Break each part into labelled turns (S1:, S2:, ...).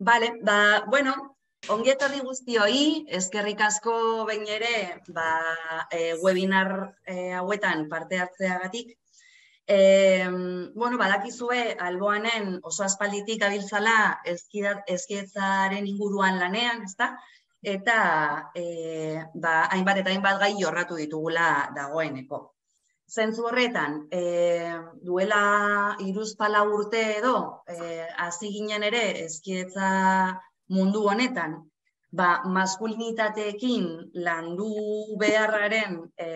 S1: Bale, ba, bueno, ongietorri guztioi, eskerrik asko behin ere, ba, e, webinar e, hauetan parte hartzeagatik. E, bueno, badakizue, alboanen oso aspalditik abiltzala eskietzaren inguruan lanean, ezta? Eta, e, ba, hainbat eta hainbat gai jorratu ditugula dagoeneko zentzu horretan, e, duela iruzpala urte edo, e, eh, hazi ginen ere, ezkietza mundu honetan, ba, maskulinitateekin landu beharraren e,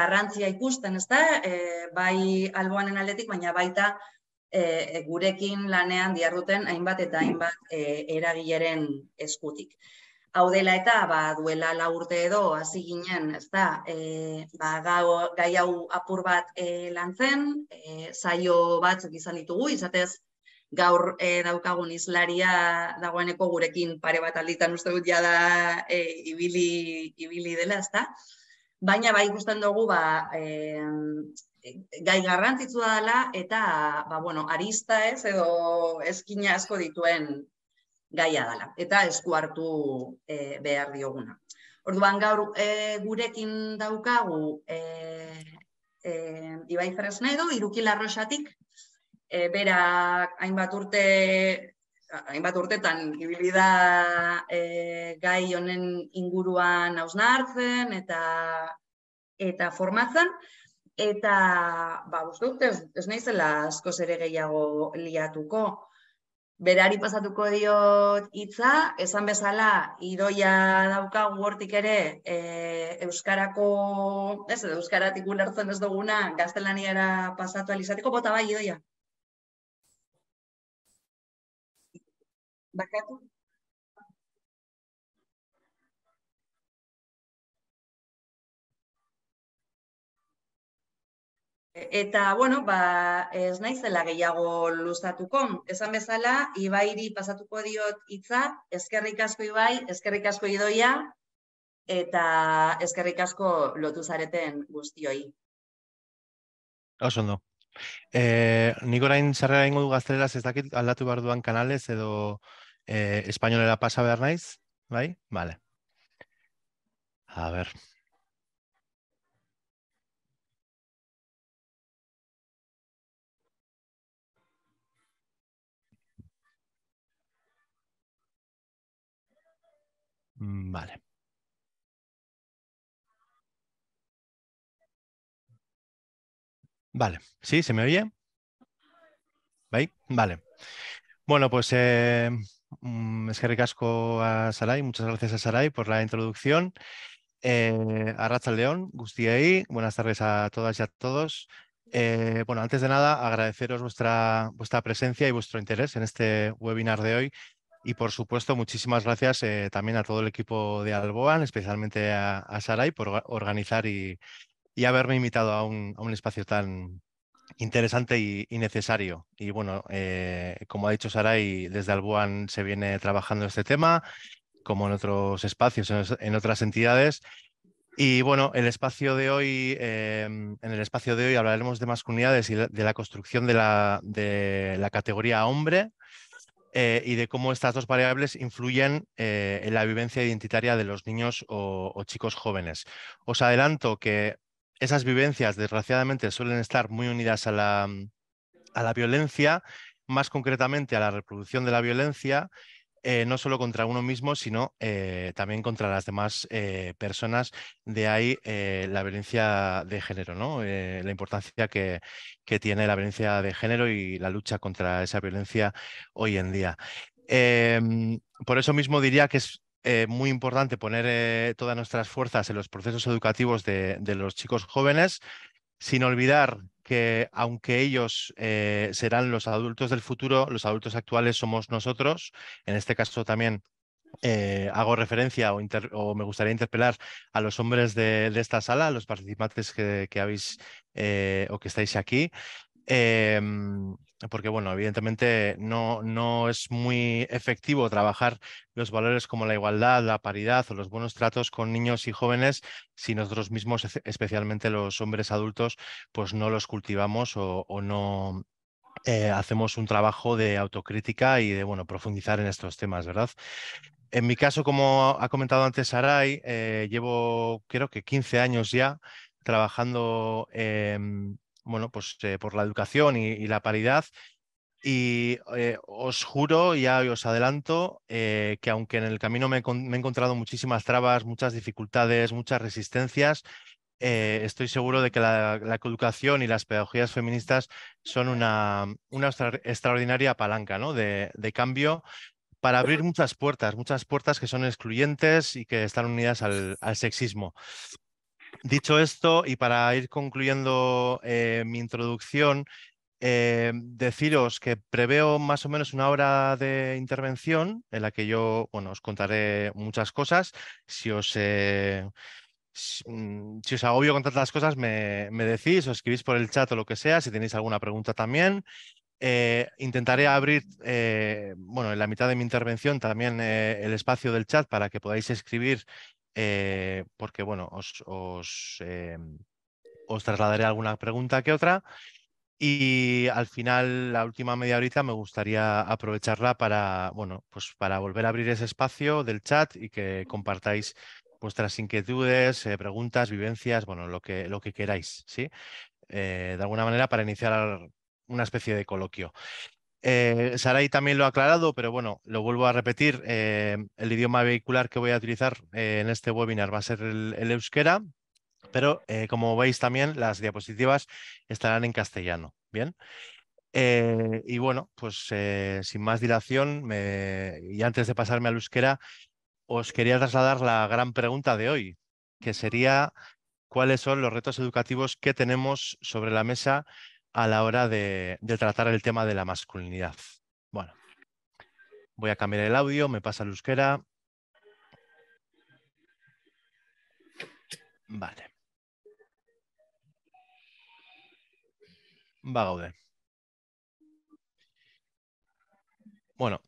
S1: garrantzia ikusten, ez da? bai alboanen aldetik, baina baita e, gurekin lanean diarruten hainbat eta hainbat e, eragileren eskutik hau dela eta ba, duela la urte edo hasi ginen, ez da, e, ba, gai hau apur bat e, lantzen, e, saio batzuk izan ditugu, izatez gaur e, daukagun islaria dagoeneko gurekin pare bat alditan uste dut jada e, ibili, ibili dela, ezta? Baina bai ikusten dugu ba, e, gai garrantzitsua dela eta ba, bueno, arista ez edo eskina asko dituen gaia dala eta esku hartu e, behar dioguna. Orduan gaur e, gurekin daukagu e, e, Ibai Fresnedo, Iruki Larrosatik, e, hainbat urte hainbat urtetan ibili da e, gai honen inguruan hausnartzen eta eta formatzen eta ba uste ez, ez naizela askoz ere gehiago liatuko berari pasatuko diot hitza, esan bezala idoia dauka hortik ere e, euskarako, ez edo euskaratik ulertzen ez duguna gaztelaniara pasatu alizateko bota bai idoia. Bakatu. Eta, bueno, ba, ez naizela gehiago luztatuko. Esan bezala, Ibairi pasatuko diot hitza, eskerrik asko Ibai, eskerrik asko idoia, eta eskerrik asko lotu zareten guztioi.
S2: Osondo. E, eh, Nik orain zarrera ingo du gazteleraz ez dakit aldatu behar duan kanalez edo e, espainolera pasa behar naiz, bai? Bale. A ver... Mm, vale. Vale, ¿sí? ¿Se me oye? ¿Veis? Vale. Bueno, pues eh, mm, es que recasco a Saray, muchas gracias a Saray por la introducción. Eh, a Racha León, ahí. buenas tardes a todas y a todos. Eh, bueno, antes de nada, agradeceros vuestra, vuestra presencia y vuestro interés en este webinar de hoy y por supuesto, muchísimas gracias eh, también a todo el equipo de Alboan, especialmente a, a Saray por organizar y, y haberme invitado a un, a un, espacio tan interesante y, necesario. Y bueno, eh, como ha dicho Saray, desde Alboan se viene trabajando este tema, como en otros espacios, en, otras entidades. Y bueno, el espacio de hoy, eh, en el espacio de hoy hablaremos de masculinidades y de la construcción de la, de la categoría hombre eh, y de cómo estas dos variables influyen eh, en la vivencia identitaria de los niños o, o, chicos jóvenes. Os adelanto que esas vivencias, desgraciadamente, suelen estar muy unidas a la, a la violencia, más concretamente a la reproducción de la violencia eh, no solo contra uno mismo, sino eh, también contra las demás eh, personas. De ahí la violencia de género, ¿no? la importancia que, que, tiene la violencia de género y la lucha contra esa violencia hoy en día. Em, por eso mismo diría que es muy importante poner todas nuestras fuerzas en los procesos educativos de los chicos jóvenes, sin olvidar que aunque ellos eh, serán los adultos del futuro, los adultos actuales somos nosotros. En este caso también eh, hago referencia o, me gustaría interpelar a los hombres de, esta sala, a los participantes que, habéis eh, o que estáis aquí, Em, porque, bueno, evidentemente no, no, es muy efectivo trabajar los valores como la igualdad, la paridad o los buenos tratos con niños y jóvenes si nosotros mismos, especialmente los hombres adultos, pues no los cultivamos o, no, eh, hacemos un trabajo de autocrítica y de bueno, profundizar en estos temas, ¿verdad? En mi caso, como ha comentado antes Saray, eh, llevo creo que 15 años ya trabajando eh, bueno, pues, eh, por la educación y, la paridad. Y eh, os juro, ya os adelanto, eh, que aunque en el camino me, he encontrado muchísimas trabas, muchas dificultades, muchas resistencias, estoy seguro de que la, la, educación y las pedagogías feministas son una, extraordinaria palanca de, cambio para abrir muchas puertas, muchas puertas que son excluyentes y que están unidas al sexismo. Dicho esto, y para ir concluyendo eh, mi introducción, eh, deciros que preveo más o menos una hora de intervención en la que yo bueno, os contaré muchas cosas. Si os, eh, si, mm, agobio con las cosas, me, decís o escribís por el chat o lo que sea, si tenéis alguna pregunta también. intentaré abrir, bueno, en la mitad de mi intervención también el espacio del chat para que podáis escribir eh, porque bueno, os, em, os, trasladaré alguna pregunta que otra. Y al final, la última media horita, me gustaría aprovecharla para, bueno, pues para volver a abrir ese espacio del chat y que compartáis vuestras inquietudes, eh, preguntas, vivencias, bueno, lo que, lo que queráis, ¿sí? Eh, de alguna manera para iniciar una especie de coloquio. Eh, también lo ha aclarado, pero bueno, lo vuelvo a repetir. Eh, el idioma vehicular que voy a utilizar eh, en este webinar va a ser el, euskera, pero eh, como veis también las diapositivas estarán en castellano. Bien. y bueno, pues sin más dilación, y antes de pasarme al euskera, os quería trasladar la gran pregunta de hoy, que sería cuáles son los retos educativos que tenemos sobre la mesa a la hora de, tratar el tema de la masculinidad. Bueno, voy a cambiar el audio, me pasa el euskera. Vale. Va Bueno,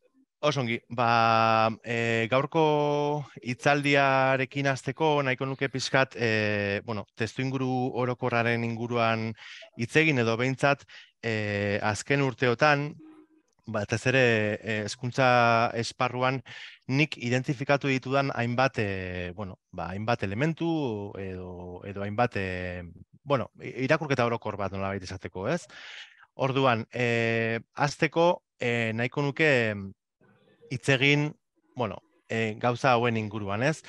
S2: Osongi, ba, e, gaurko hitzaldiarekin azteko nahiko nuke pixkat e, bueno, testu inguru orokorraren inguruan itzegin edo behintzat e, azken urteotan, ba, eta zere eskuntza esparruan nik identifikatu ditudan hainbat e, bueno, ba, elementu edo, edo hainbat e, bueno, irakurketa orokor bat nolabait izateko, ez? Orduan, e, azteko e, nahiko nuke hitz egin, bueno, e, gauza hauen inguruan, ez?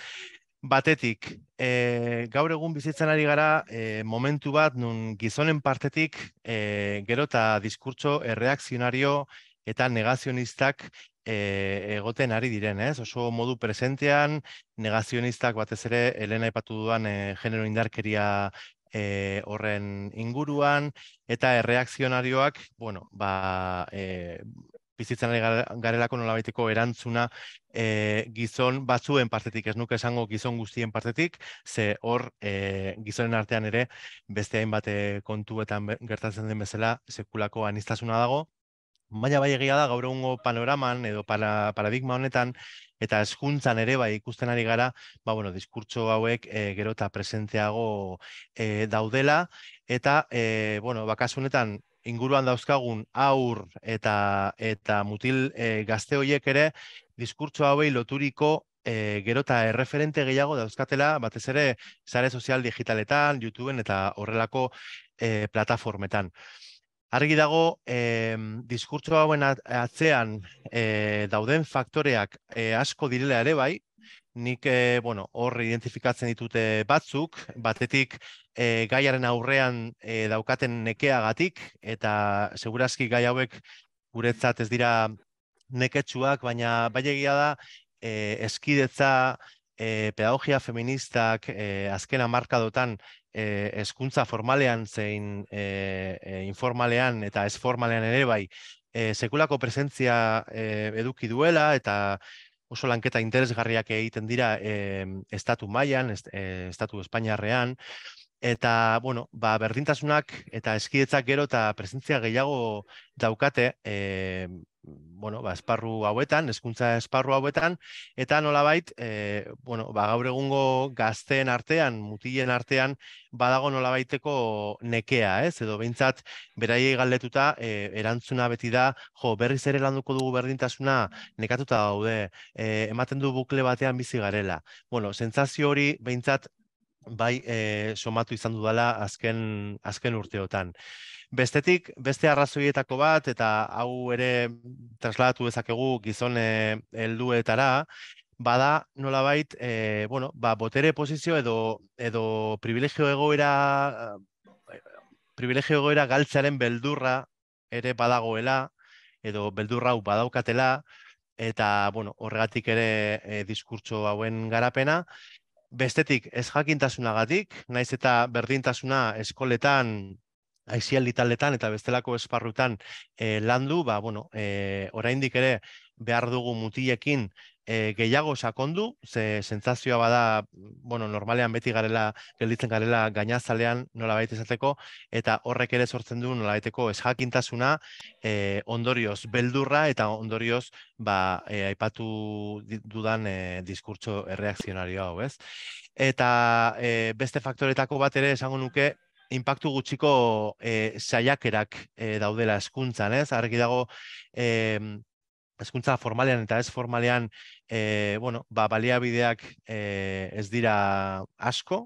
S2: Batetik, e, gaur egun bizitzen ari gara e, momentu bat nun gizonen partetik e, gero eta diskurtso erreakzionario eta negazionistak e, egoten ari diren, ez? Oso modu presentean negazionistak batez ere Elena aipatu duan e, genero indarkeria e, horren inguruan eta erreakzionarioak, bueno, ba, e, bizitzan ari garelako nolabaiteko erantzuna e, gizon batzuen partetik, ez nuke esango gizon guztien partetik, ze hor e, gizonen artean ere beste hainbat eh, kontu eta gertatzen den bezala sekulako anistazuna dago. Baina bai egia da gaur egungo panoraman edo paradigma honetan eta eskuntzan ere bai ikusten ari gara, ba bueno, diskurtso hauek e, gero eta presentzeago e, daudela, eta, e, bueno, bakasunetan, inguruan dauzkagun aur eta, eta mutil e, gazte horiek ere, diskurtso hauei loturiko e, gero eta erreferente gehiago dauzkatela, batez ere, sare sozial digitaletan, YouTubeen eta horrelako eh, plataformetan. Argi dago, e, diskurtso hauen atzean dauden faktoreak asko direla ere bai, nik horre e, identifikatzen ditute batzuk, batetik, e, gaiaren aurrean e, daukaten nekeagatik eta segurazki gai hauek guretzat ez dira neketsuak baina bailegia da e, eh, eskidetza e, pedagogia feministak e, azkena marka dotan e, eskuntza formalean zein e, informalean eta esformalean ere bai e, sekulako presentzia e, eduki duela eta oso lanketa interesgarriak egiten dira e, estatu mailan, estatu espainiarrean, eta bueno, ba, berdintasunak eta eskidetzak gero eta presentzia gehiago daukate e, bueno, ba, esparru hauetan, hezkuntza esparru hauetan, eta nolabait, e, bueno, ba, gaur egungo gazteen artean, mutilen artean, badago nolabaiteko nekea, ez? Edo behintzat, beraiei galdetuta, e, erantzuna beti da, jo, berriz ere landuko dugu berdintasuna, nekatuta daude, e, ematen du bukle batean bizi garela. Bueno, sentsazio hori, behintzat, bai e, somatu izan dudala azken, azken urteotan. Bestetik, beste arrazoietako bat, eta hau ere trasladatu dezakegu gizon eh, helduetara, bada nolabait, e, bueno, ba, botere posizio edo, edo privilegio egoera privilegio egoera galtzearen beldurra ere badagoela, edo beldurra hau badaukatela, eta bueno, horregatik ere e, diskurtso hauen garapena, Bestetik ez jakintasunagatik, naiz eta berdintasuna eskoletan, aisialdi taldetan eta bestelako esparrutan eh landu, ba bueno, eh oraindik ere behar dugu mutilekin e, gehiago sakondu, ze sentsazioa bada, bueno, normalean beti garela, gelditzen garela gainazalean nola baita izateko, eta horrek ere sortzen du nola baiteko ez eh, ondorioz beldurra, eta ondorioz, ba, e, aipatu dudan e, diskurtso erreakzionario hau, ez? Eta e, beste faktoretako bat ere esango nuke, Inpaktu gutxiko e, saiakerak e, daudela eskuntzan, ez? Arrek dago, e, hezkuntza formalean eta ez formalean eh, bueno, ba, baliabideak e, ez dira asko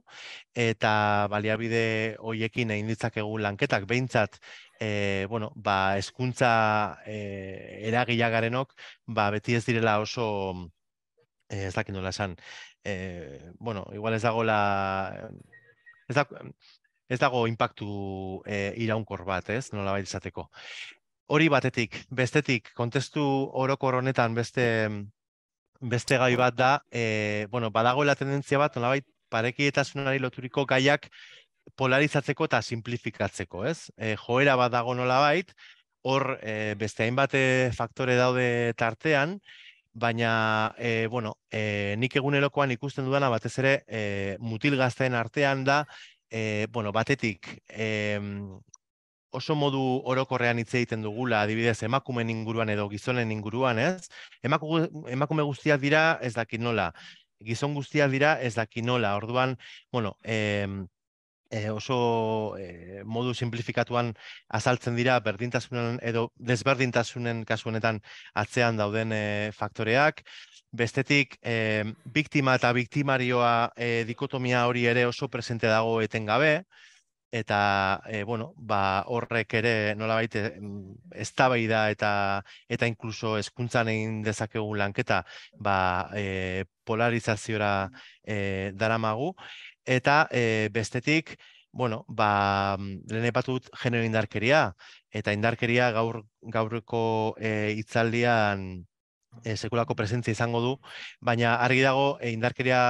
S2: eta baliabide hoiekin egin ditzakegu lanketak behintzat eh bueno, ba, eskuntza e, eh, eragila ba, beti ez direla oso ez dakit nola esan bueno, igual ez dago la, ez, dago, ez dago impactu iraunkor bat, ez, nola izateko hori batetik, bestetik, kontestu orokor honetan beste beste gai bat da, e, bueno, badagoela tendentzia bat, nolabait, parekietasunari loturiko gaiak polarizatzeko eta simplifikatzeko, ez? E, joera bat dago nolabait, hor e, beste hainbat faktore daude tartean, baina, e, bueno, e, nik egunerokoan ikusten dudana batez ere e, mutil gazteen artean da, e, bueno, batetik, e, oso modu orokorrean hitz egiten dugula, adibidez, emakumen inguruan edo gizonen inguruan, ez? Emakume, emakume guztiak dira, ez dakit nola. Gizon guztia dira, ez dakit nola. Orduan, bueno, eh, oso e, modu simplifikatuan azaltzen dira berdintasunen edo desberdintasunen kasuenetan atzean dauden e, faktoreak. Bestetik, eh, biktima eta biktimarioa eh, dikotomia hori ere oso presente dago etengabe. gabe eta e, bueno ba horrek ere nolabait eh, mm, eztabaida eta eta incluso hezkuntzan egin dezakegu lanketa ba e, eh, polarizaziora e, daramagu eta e, bestetik bueno ba mm, len epatut genero indarkeria eta indarkeria gaur gaurreko hitzaldian e, sekulako presentzia izango du, baina argi dago e, indarkeria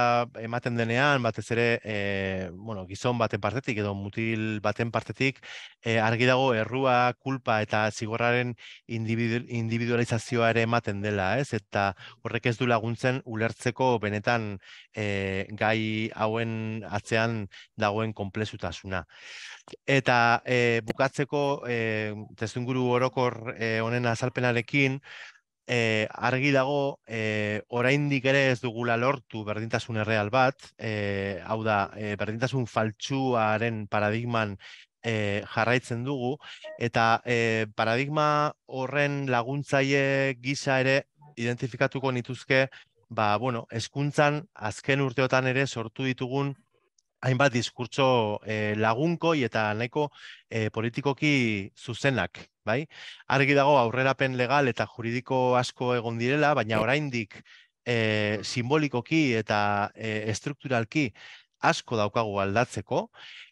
S2: ematen denean, batez ere, e, bueno, gizon baten partetik edo mutil baten partetik, e, argi dago errua, kulpa eta zigorraren individu individualizazioa ere ematen dela, ez? Eta horrek ez du laguntzen ulertzeko benetan e, gai hauen atzean dagoen konplezutasuna. Eta e, bukatzeko e, testunguru orokor honen e, azalpenarekin, e, argi dago e, oraindik ere ez dugula lortu berdintasun erreal bat, e, hau da, e, berdintasun faltsuaren paradigman e, jarraitzen dugu, eta e, paradigma horren laguntzaile gisa ere identifikatuko nituzke, ba, bueno, eskuntzan azken urteotan ere sortu ditugun hainbat diskurtso eh, lagunkoi eta nahiko eh, politikoki zuzenak, bai? Argi dago aurrerapen legal eta juridiko asko egon direla, baina oraindik e, simbolikoki eta e, estrukturalki asko daukagu aldatzeko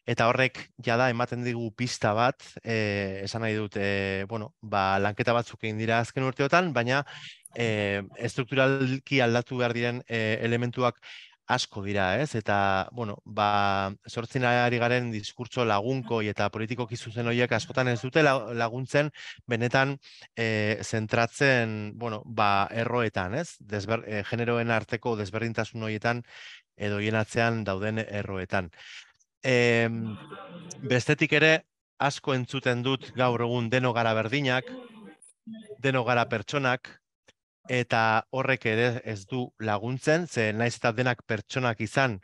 S2: eta horrek jada ematen digu pista bat, e, esan nahi dut, e, bueno, ba, lanketa batzuk egin dira azken urteotan, baina e, estrukturalki aldatu behar diren elementuak asko dira, ez? Eta, bueno, ba, sortzen ari garen diskurtso lagunko eta politiko kizuzen horiek askotan ez dute laguntzen benetan e, zentratzen, bueno, ba, erroetan, ez? Desber, eh, generoen arteko desberdintasun horietan edo hienatzean dauden erroetan. E, bestetik ere, asko entzuten dut gaur egun deno gara berdinak, deno gara pertsonak, eta horrek ere ez du laguntzen, ze naiz eta denak pertsonak izan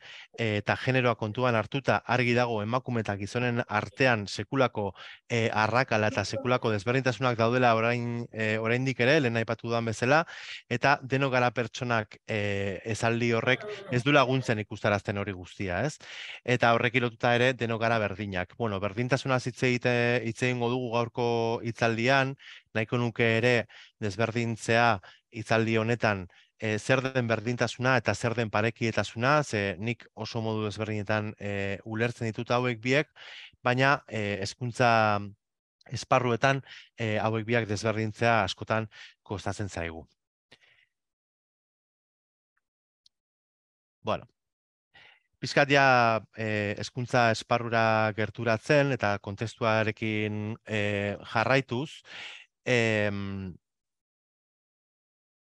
S2: eta generoa kontuan hartuta argi dago emakume eta gizonen artean sekulako eh, arrakala eta sekulako desberdintasunak daudela orain e, oraindik ere lehen aipatu duan bezala eta denok gara pertsonak e, eh, ezaldi horrek ez du laguntzen ikustarazten hori guztia, ez? Eta horrek lotuta ere denok gara berdinak. Bueno, berdintasuna hitze egite hitze dugu gaurko hitzaldian nahiko nuke ere desberdintzea itzaldi honetan e, zer den berdintasuna eta zer den parekietasuna, ze nik oso modu desberdinetan e, ulertzen ditut hauek biek, baina e, eh, eskuntza esparruetan e, hauek biak desberdintzea askotan kostatzen zaigu. Bueno. Bizkatia eh, eskuntza esparrura gerturatzen eta kontestuarekin eh, jarraituz, Em...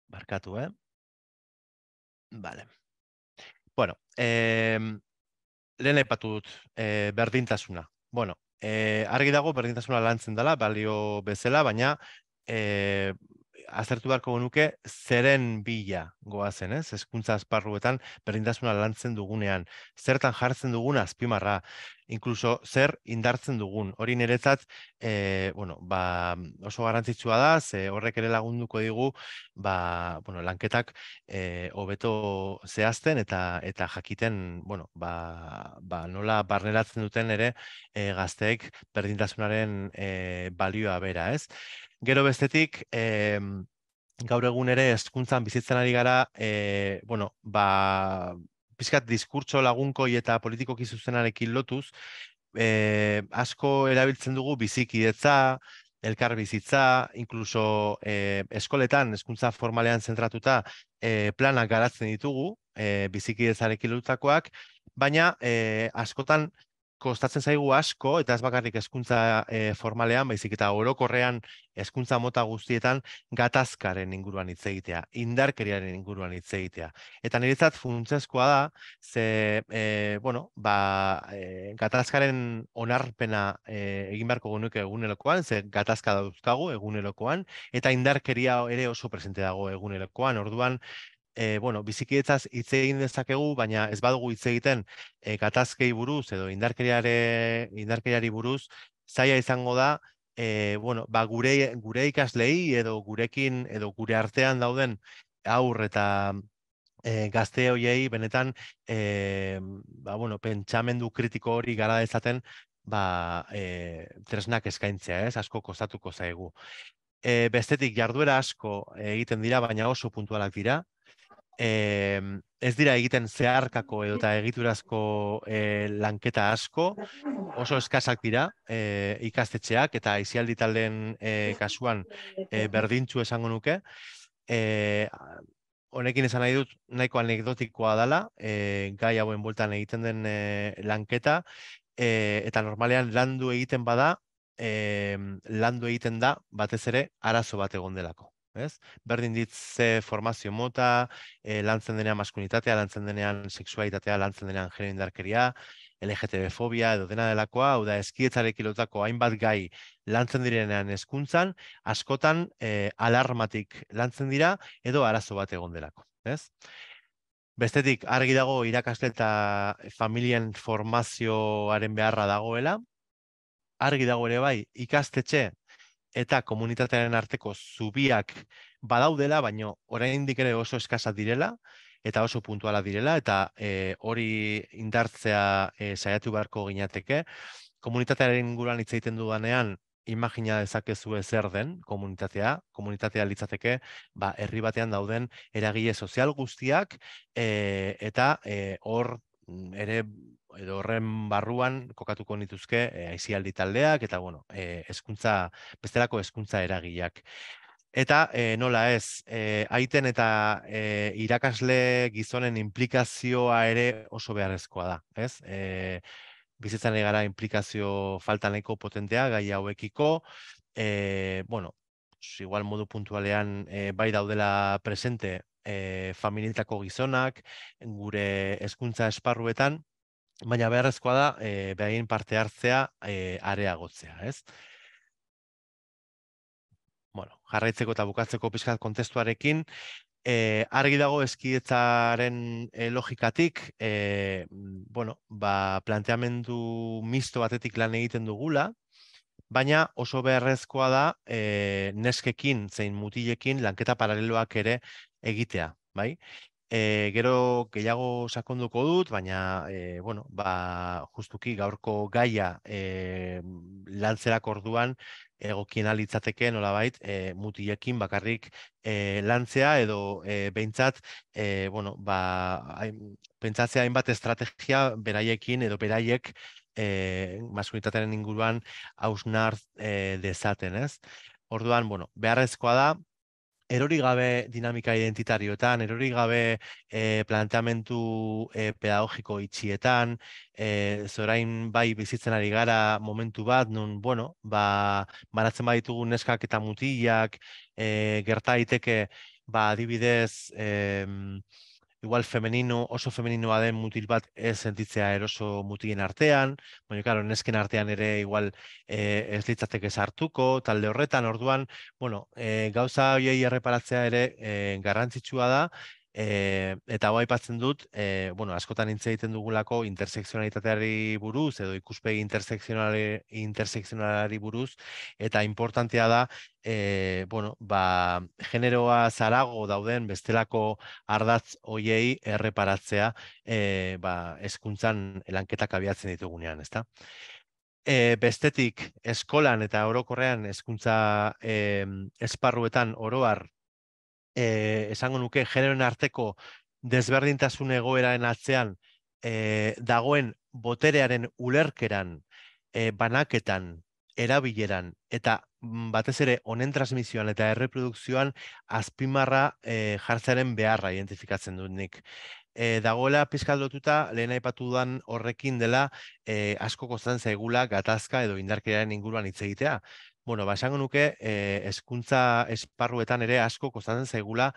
S2: Barkatu, eh? Bale. Bueno, em... lehen epatu dut eh, berdintasuna. Bueno, e, argi dago berdintasuna lantzen dela, balio bezala, baina e, azertu beharko genuke zeren bila goazen, ez? Hezkuntza azparruetan berdintasuna lantzen dugunean, zertan jartzen dugun azpimarra, incluso zer indartzen dugun. Hori niretzat, e, bueno, ba, oso garrantzitsua da, ze horrek ere lagunduko digu, ba, bueno, lanketak eh hobeto zehazten eta eta jakiten, bueno, ba, ba, nola barneratzen duten ere eh, gazteek berdintasunaren eh balioa bera, ez? Gero bestetik, e, gaur egun ere hezkuntzan bizitzen ari gara, e, bueno, ba, pizkat diskurtso lagunkoi eta politiko kizuzenarekin lotuz, e, asko erabiltzen dugu bizikidetza, elkar bizitza, inkluso e, eskoletan, hezkuntza formalean zentratuta, e, planak garatzen ditugu, e, bizikidezarekin lotutakoak, baina e, askotan kostatzen zaigu asko, eta ez bakarrik eskuntza e, eh, formalean, baizik eta orokorrean eskuntza mota guztietan gatazkaren inguruan hitz egitea, indarkeriaren inguruan hitz egitea. Eta niretzat funtzezkoa da, ze, e, bueno, ba, eh, gatazkaren onarpena egin beharko genuke egunelokoan, ze gatazka dauzkagu egunelokoan, eta indarkeria ere oso presente dago egunelokoan, orduan e, bueno, bizikietzaz hitz egin dezakegu, baina ez badugu hitz egiten e, gatazkei buruz edo indarkeriare, indarkeriari buruz, zaila izango da, e, bueno, ba, gure, gure ikaslei edo gurekin edo gure artean dauden aur eta e, gazte hoiei benetan e, ba, bueno, pentsamendu kritiko hori gara dezaten ba, e, tresnak eskaintzea, ez, asko kostatuko zaigu. E, bestetik jarduera asko egiten dira, baina oso puntualak dira, e, ez dira egiten zeharkako edo eta egiturazko eh, lanketa asko, oso eskazak dira eh, ikastetxeak eta izialdi taldeen e, kasuan e, berdintzu esango nuke. E, honekin esan nahi dut nahiko anekdotikoa dala, gai hauen bultan egiten den lanketa, eta normalean landu egiten bada, e, landu egiten da batez ere arazo bat egon delako ez? Berdin ditze formazio mota, eh lantzen denean maskunitatea, lantzen denean sexualitatea lantzen denean genero indarkeria, LGTB fobia edo dena delakoa, hau da, eskietzarek ilotako hainbat gai lantzen direnean eskuntzan, askotan e, alarmatik lantzen dira edo arazo bat egon delako, ez? Bestetik, argi dago irakasleta eta familien formazioaren beharra dagoela, argi dago ere bai, ikastetxe eta komunitatearen arteko zubiak badaudela, baino oraindik ere oso eskasa direla eta oso puntuala direla eta e, hori indartzea e, saiatu beharko ginateke. Komunitatearen guran hitz dudanean imagina dezakezu zer den komunitatea, komunitatea litzateke, ba herri batean dauden eragile sozial guztiak e, eta e, hor mm, ere edo horren barruan kokatuko nituzke e, eh, aizialdi taldeak eta bueno, e, eh, eskuntza, bestelako eskuntza eragilak. Eta eh, nola ez, e, aiten eta irakasle gizonen implikazioa ere oso beharrezkoa da, ez? E, bizitzan egara implikazio faltaneko potentea gai hauekiko, e, bueno, igual modu puntualean bai daudela presente e, gizonak, gure hezkuntza esparruetan, baina beharrezkoa da e, eh, behain parte hartzea e, areagotzea, ez? Bueno, jarraitzeko eta bukatzeko pixkat kontestuarekin, e, argi dago eskietzaren logikatik, e, bueno, ba, planteamendu misto batetik lan egiten dugula, baina oso beharrezkoa da e, neskekin zein mutilekin lanketa paraleloak ere egitea. Bai? E, gero gehiago sakonduko dut, baina e, bueno, ba, justuki gaurko gaia e, lantzerak orduan egokien alitzateke nolabait e, mutilekin bakarrik e, lantzea edo e, behintzat e, bueno, ba, hain, pentsatzea hainbat estrategia beraiekin edo beraiek e, maskunitatearen inguruan hausnar e, dezaten, ez? Orduan, bueno, beharrezkoa da, erori gabe dinamika identitarioetan, erori gabe e, eh, planteamentu eh, pedagogiko itxietan, e, zorain bai bizitzen ari gara momentu bat, nun, bueno, ba, baratzen neskak eta mutiak, e, gertaiteke, ba, adibidez, eh, igual femenino, oso femeninoa den mutil bat ez sentitzea eroso mutilen artean, baina, karo, nesken artean ere igual eh, ez litzateke sartuko, talde horretan, orduan, bueno, eh, gauza hoiei erreparatzea ere eh, garrantzitsua da, e, eta hau aipatzen dut, e, bueno, askotan hitz egiten dugulako interseksionalitateari buruz edo ikuspegi interseksionale interseksionalari buruz eta importantea da e, bueno, ba, generoa zarago dauden bestelako ardatz hoiei erreparatzea, eh ba hezkuntzan lanketak abiatzen ditugunean, ezta? E, bestetik eskolan eta orokorrean hezkuntza e, esparruetan oroar e, esango nuke generoen arteko desberdintasun egoeraren atzean e, dagoen boterearen ulerkeran, e, banaketan, erabileran eta mm, batez ere honen transmisioan eta erreprodukzioan azpimarra e, jartzearen beharra identifikatzen dut nik. E, dagoela pizkaldotuta, lotuta lehen aipatu dan horrekin dela e, asko kostatzen zaigula gatazka edo indarkeraren inguruan hitz egitea bueno, ba, esango nuke, eh, eskuntza esparruetan ere asko kostatzen zaigula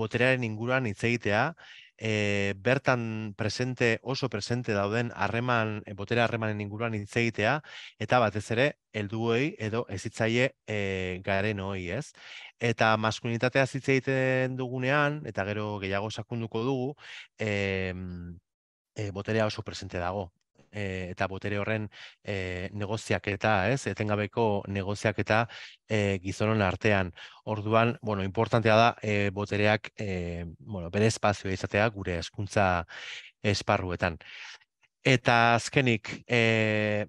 S2: boterearen inguruan hitz egitea, eh, bertan presente oso presente dauden harreman eh, botera harremanen inguruan hitz eta batez ere helduei edo ezitzaile e, eh, garen hoi, ez? Eta maskulinitatea hitz egiten dugunean eta gero gehiago sakunduko dugu, e, boterea oso presente dago e, eta botere horren e, eh, negoziak eta, ez, etengabeko negoziak eta e, eh, artean. Orduan, bueno, importantea da e, botereak, e, bueno, bere espazioa izatea gure eskuntza esparruetan. Eta azkenik, e,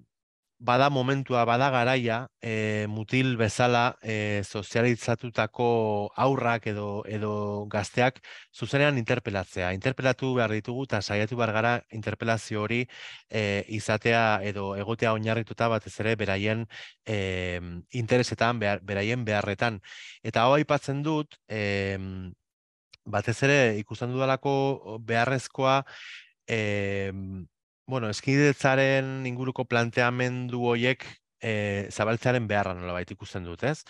S2: bada momentua, bada garaia, e, mutil bezala e, sozializatutako aurrak edo, edo gazteak zuzenean interpelatzea. Interpelatu behar ditugu eta saiatu behar gara interpelazio hori e, izatea edo egotea oinarrituta batez ere beraien e, interesetan, beraien beharretan. Eta hau aipatzen dut, e, batez ere ikusten dudalako beharrezkoa, e, bueno, eskidetzaren inguruko planteamendu hoiek e, zabaltzearen beharra nola ikusten dut, ez?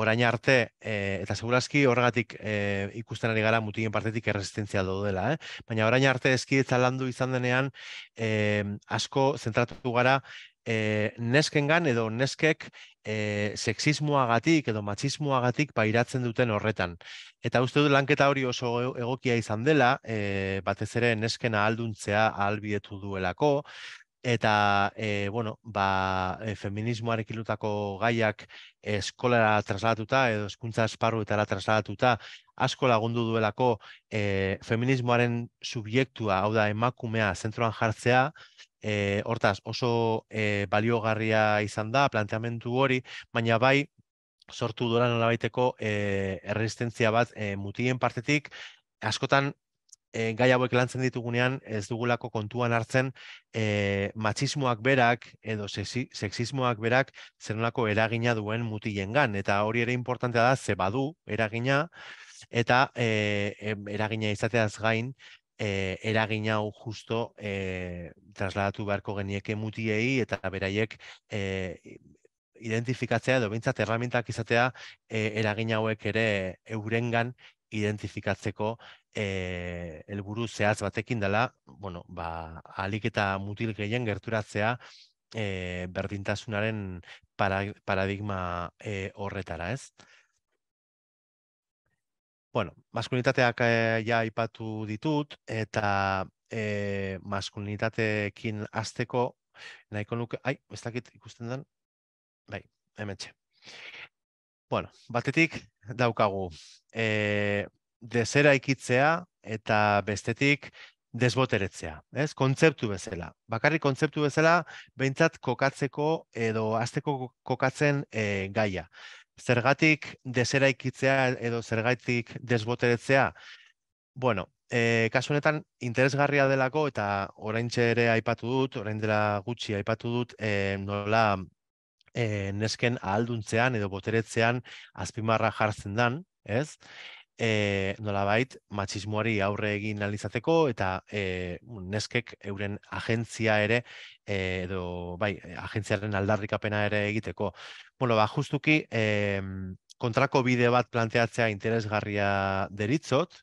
S2: Orain arte, e, eta segurazki horregatik e, ikusten ari gara mutien partetik erresistentzia dela, eh? baina orain arte eskidetza landu izan denean e, asko zentratu gara e, neskengan edo neskek e, sexismoagatik edo matxismoagatik pairatzen duten horretan. Eta uste du lanketa hori oso e, egokia izan dela, e, batez ere neskena alduntzea albietu duelako, eta e, bueno, ba, e, feminismoarek ilutako gaiak eskolara trasladatuta edo eskuntza esparru eta trasladatuta asko lagundu duelako e, feminismoaren subjektua, hau da emakumea zentroan jartzea, E, hortaz, oso e, baliogarria izan da planteamentu hori, baina bai sortu dola nolabaiteko e, erresistentzia bat e, mutien partetik, askotan e, gai hauek lantzen ditugunean ez dugulako kontuan hartzen e, matxismoak berak edo sexismoak berak zer eragina duen mutilengan eta hori ere importantea da ze badu eragina eta e, eragina izateaz gain e, eragin hau justo e, trasladatu beharko genieke mutiei eta beraiek e, identifikatzea edo behintzat erramintak izatea e, eragin hauek ere eurengan identifikatzeko e, elburu zehaz batekin dela, bueno, ba, alik eta mutil gehien gerturatzea e, berdintasunaren paradigma e, horretara, ez? bueno, maskulinitateak e, ja aipatu ditut eta e, maskulinitateekin hasteko nahiko nuke, ai, ez dakit ikusten den, bai, hemen txe. Bueno, batetik daukagu, e, eh, dezera ikitzea eta bestetik desboteretzea, ez? Kontzeptu bezala. Bakarri kontzeptu bezala, behintzat kokatzeko edo azteko kokatzen gaia zergatik deseraikitzea edo zergatik desboteretzea? Bueno, e, kasu honetan interesgarria delako eta oraintxe ere aipatu dut, orain dela gutxi aipatu dut, e, nola e, nesken ahalduntzean edo boteretzean azpimarra jartzen dan, ez? e, nolabait matxismoari aurre egin analizateko eta e, neskek euren agentzia ere e, edo bai agentziaren aldarrikapena ere egiteko. Bueno, ba justuki e, kontrako bide bat planteatzea interesgarria deritzot,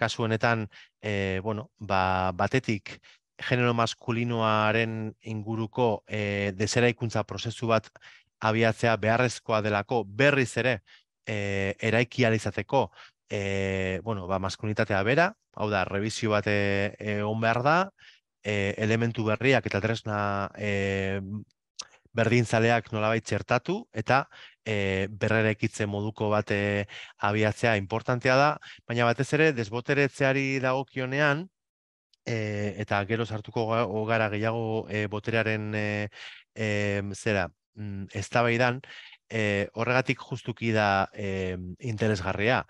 S2: kasu honetan e, bueno, ba, batetik genero maskulinoaren inguruko e, deseraikuntza prozesu bat abiatzea beharrezkoa delako berriz ere e, eraiki e, bueno, ba, maskunitatea bera, hau da, revizio bat e, egon behar da, e, elementu berriak eta tresna e, berdintzaleak nolabait zertatu eta e, berrerekitze moduko bat e, abiatzea importantea da, baina batez ere, desboteretzeari dagokionean, e, eta gero sartuko gara gehiago e, boterearen e, zera, mm, ez da behidan, e, horregatik justuki da e, interesgarria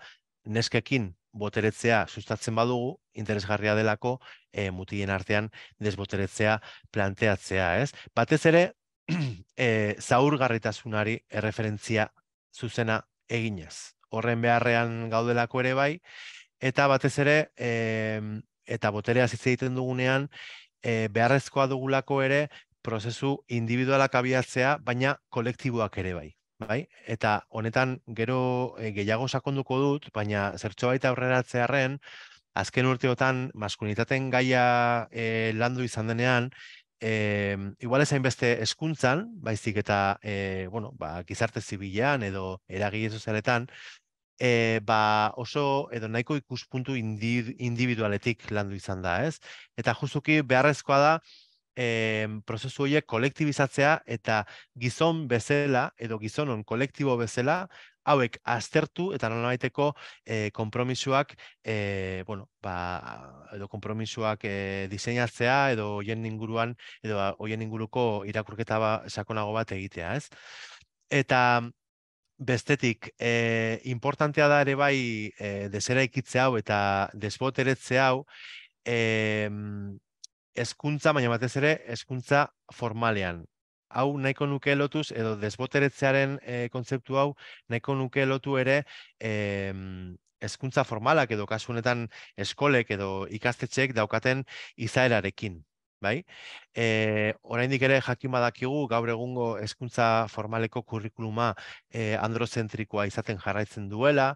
S2: neskekin boteretzea sustatzen badugu, interesgarria delako e, eh, mutilen artean desboteretzea planteatzea, ez? Batez ere, e, zaurgarritasunari erreferentzia zuzena eginez. Horren beharrean gaudelako ere bai, eta batez ere, e, eta boterea zitze egiten dugunean, e, beharrezkoa dugulako ere, prozesu individualak abiatzea, baina kolektiboak ere bai bai? Eta honetan gero e, gehiago sakonduko dut, baina zertxo baita aurrera atzearen, azken urteotan maskunitaten gaia e, landu izan denean, e, igual ezain beste eskuntzan, baizik eta e, bueno, ba, gizarte zibilean edo eragile zuzaretan, ba oso edo nahiko ikuspuntu indi, individualetik landu izan da, ez? Eta justuki beharrezkoa da e, prozesu horiek kolektibizatzea eta gizon bezala edo gizonon kolektibo bezala hauek aztertu eta nola baiteko eh, konpromisuak e, eh, bueno, ba, edo konpromisuak e, eh, diseinatzea edo hoien inguruan edo ba, hoien inguruko irakurketa ba, sakonago bat egitea, ez? Eta Bestetik, e, importantea da ere bai e, desera ikitze hau eta desboteretze hau, e, eskuntza, baina batez ere, eskuntza formalean. Hau nahiko nuke lotuz, edo desboteretzearen e, kontzeptu hau, nahiko nuke lotu ere e, eskuntza formalak edo kasunetan eskolek edo ikastetxek daukaten izaerarekin bai? E, oraindik ere jakin badakigu gaur egungo eskuntza formaleko kurrikuluma eh, androzentrikoa izaten jarraitzen duela,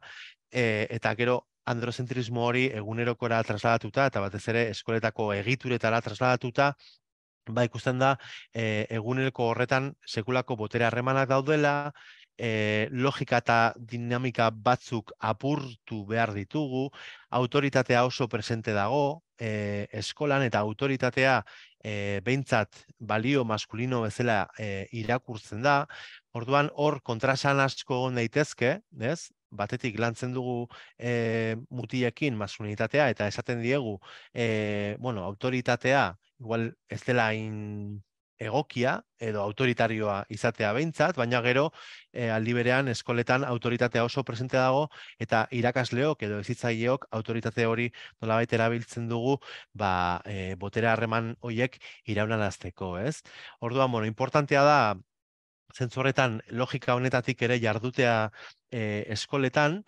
S2: eta gero androzentrismo hori egunerokora trasladatuta eta batez ere eskoletako egituretara trasladatuta ba ikusten da e, eguneroko horretan sekulako botere harremanak daudela E, logika eta dinamika batzuk apurtu behar ditugu, autoritatea oso presente dago, e, eskolan eta autoritatea e, behintzat balio maskulino bezala e, irakurtzen da, orduan hor kontrasan asko daitezke, ez? batetik lantzen dugu e, eh, mutiekin masunitatea eta esaten diegu e, bueno, autoritatea igual ez dela in, egokia edo autoritarioa izatea beintzat, baina gero e, aldi eskoletan autoritatea oso presente dago eta irakasleok edo ezitzaileok autoritate hori nolabait erabiltzen dugu, ba e, eh, botera harreman hoiek iraunalazteko, ez? Orduan, bueno, importantea da zentsu horretan logika honetatik ere jardutea eh, eskoletan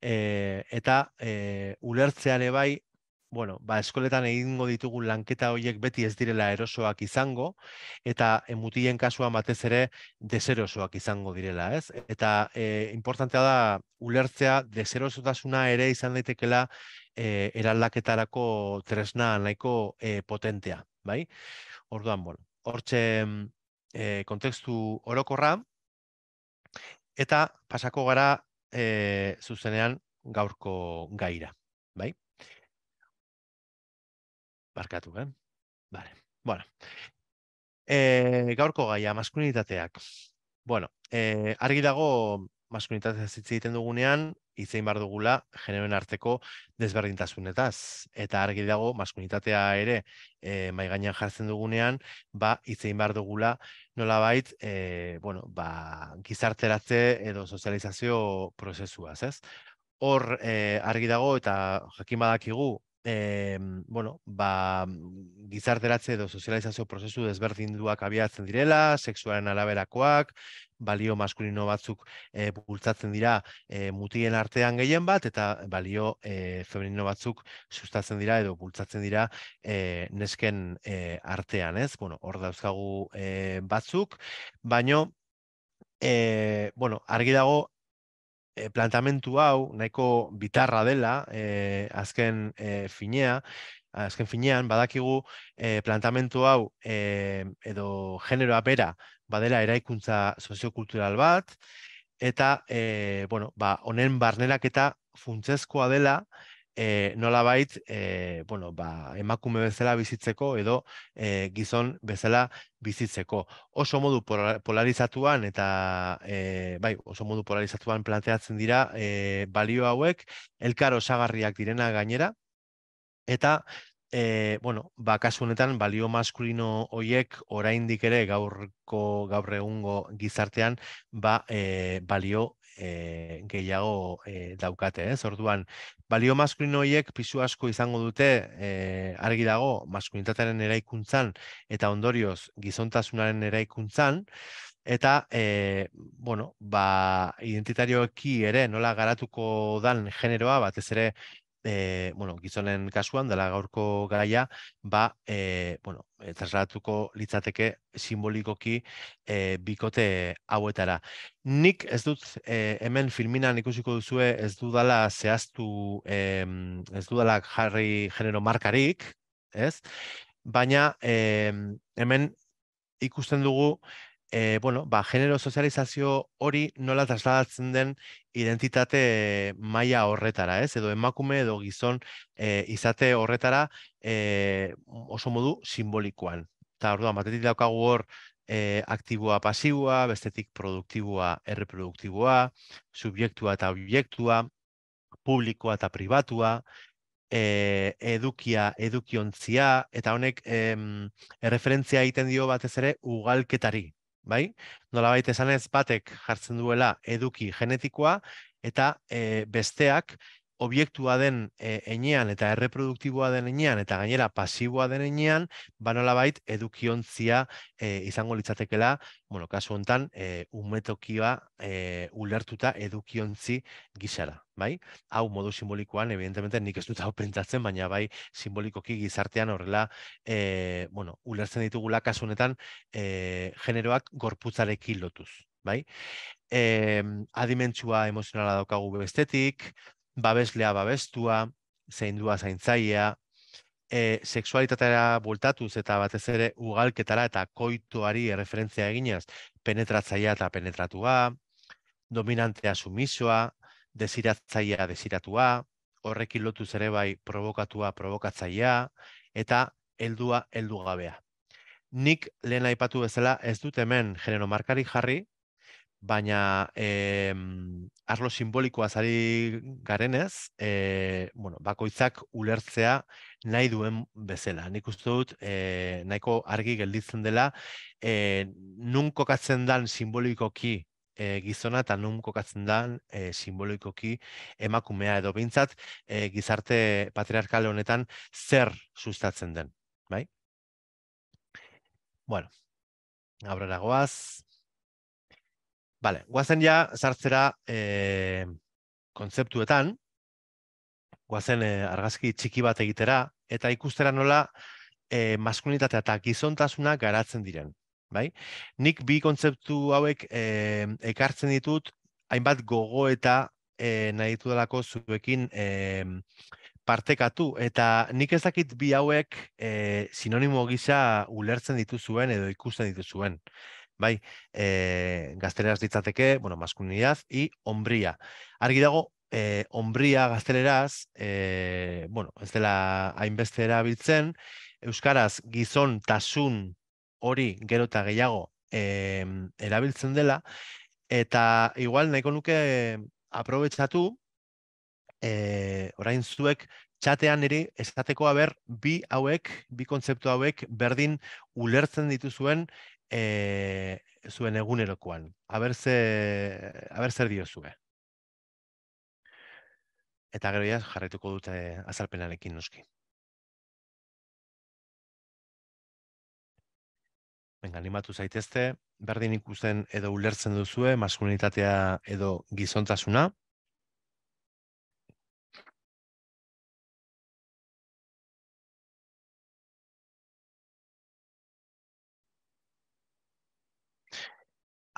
S2: eta e, ulertzeare bai bueno, ba, eskoletan egingo ditugu lanketa horiek beti ez direla erosoak izango, eta emutien eh, kasua batez ere deserosoak izango direla, ez? Eta e, eh, importantea da ulertzea deserosotasuna ere izan daitekela e, eh, eraldaketarako tresna nahiko e, potentea, bai? Orduan, bueno, hortxe e, kontekstu orokorra, eta pasako gara e, zuzenean gaurko gaira, bai? barkatu, eh? Bale, bueno. E, gaurko gaia, maskunitateak. Bueno, e, argi dago maskulinitatea zitze egiten dugunean, itzein bar dugula, generoen arteko desberdintasunetaz. Eta argi dago, maskunitatea ere e, eh, maigainan jartzen dugunean, ba, itzein bar dugula, nola bait, e, bueno, ba, gizarteratze edo sozializazio prozesuaz, ez? Hor, e, argi dago, eta jakin badakigu, e, bueno, ba, gizarteratze edo sozializazio prozesu desberdinduak abiatzen direla, seksualen alaberakoak, balio maskulino batzuk e, bultzatzen dira e, eh, mutien artean gehien bat, eta balio e, eh, feminino batzuk sustatzen dira edo bultzatzen dira e, nesken e, artean, ez? Bueno, hor dauzkagu e, batzuk, baino, e, bueno, argi dago, e, eh, plantamentu hau nahiko bitarra dela e, azken e, finea, azken finean badakigu e, plantamentu hau e, edo generoa bera badela eraikuntza soziokultural bat, eta e, bueno, ba, honen barnerak eta funtzezkoa dela e, nola bait, e, bueno, ba, emakume bezala bizitzeko edo e, gizon bezala bizitzeko. Oso modu polarizatuan eta e, bai, oso modu polarizatuan planteatzen dira e, balio hauek elkar osagarriak direna gainera eta E, bueno, ba, kasu honetan balio maskulino hoiek oraindik ere gaurko gaur egungo gizartean ba, e, balio e, gehiago e, daukate, ez? Orduan, balio maskulin horiek pisu asko izango dute e, argi dago maskulinitatearen eraikuntzan eta ondorioz gizontasunaren eraikuntzan eta e, bueno, ba, identitarioki ere nola garatuko dan generoa batez ere e, bueno, gizonen kasuan, dela gaurko garaia, ba, e, bueno, e, litzateke simbolikoki e, bikote hauetara. Nik ez dut, e, hemen filminan ikusiko duzue, ez dudala zehaztu, e, ez dudala jarri genero markarik, ez? Baina, e, hemen ikusten dugu, e, bueno, ba, genero sozializazio hori nola trasladatzen den identitate maila horretara, ez? ¿eh? Edo emakume edo gizon e, izate horretara e, oso modu simbolikoan. Eta orduan, batetik daukagu hor e, aktiboa pasiboa, bestetik produktiboa erreproduktiboa, subjektua eta objektua, publikoa eta pribatua, e, edukia, edukiontzia, eta honek e, erreferentzia egiten dio batez ere ugalketari, bai? Nola baita esan ez batek jartzen duela eduki genetikoa, eta e, besteak objektua den e, enean eta erreproduktiboa den enean eta gainera pasiboa den enean, banola bait edukiontzia e, izango litzatekela, bueno, kasu hontan e, umetokia e, ulertuta edukiontzi gizara. Bai? Hau modu simbolikoan, evidentemente nik ez dut hau pentsatzen, baina bai simbolikoki gizartean horrela e, bueno, ulertzen ditugula kasu honetan e, generoak gorputzarekin lotuz. Bai? E, adimentsua emozionala daukagu bestetik, babeslea babestua, zeindua zaintzailea, e, sexualitatera bultatuz eta batez ere ugalketara eta koituari erreferentzia eginez, penetratzailea eta penetratua, dominantea sumisoa, desiratzailea desiratua, horrekin lotuz ere bai provokatua provokatzailea eta heldua heldugabea. Nik lehen aipatu bezala ez dut hemen genero markari jarri, baina eh, arlo simbolikoa zari garenez, eh, bueno, bakoitzak ulertzea nahi duen bezala. Nik uste dut, eh, nahiko argi gelditzen dela, e, nun kokatzen dan simbolikoki e, gizona eta nun kokatzen da e, simbolikoki emakumea edo behintzat e, gizarte patriarkal honetan zer sustatzen den, bai? Bueno, abrera goaz, Vale, guazen ja sartzera eh kontzeptuetan guazen eh, argazki txiki bat egitera eta ikustera nola eh eta gizontasuna garatzen diren, bai? Nik bi kontzeptu hauek eh, ekartzen ditut hainbat gogo eta eh nahi ditudelako zuekin eh, partekatu eta nik ez dakit bi hauek eh, sinonimo gisa ulertzen dituzuen edo ikusten dituzuen bai, e, gazteleraz ditzateke, bueno, maskuninidad, i ombria. Argi dago, e, eh, ombria gazteleraz, eh, bueno, ez dela hainbeste erabiltzen, Euskaraz gizon tasun hori gero eta gehiago erabiltzen dela, eta igual nahiko nuke aprobetsatu, e, orain zuek txatean ere estateko ber, bi hauek, bi kontzeptu hauek berdin ulertzen dituzuen e, zuen egunerokoan. Aberze aberzer dio zue. Eta gero ja jarraituko dute azalpenarekin noski. Benga, animatu zaitezte, berdin ikusten edo ulertzen duzue maskulinitatea edo gizontasuna.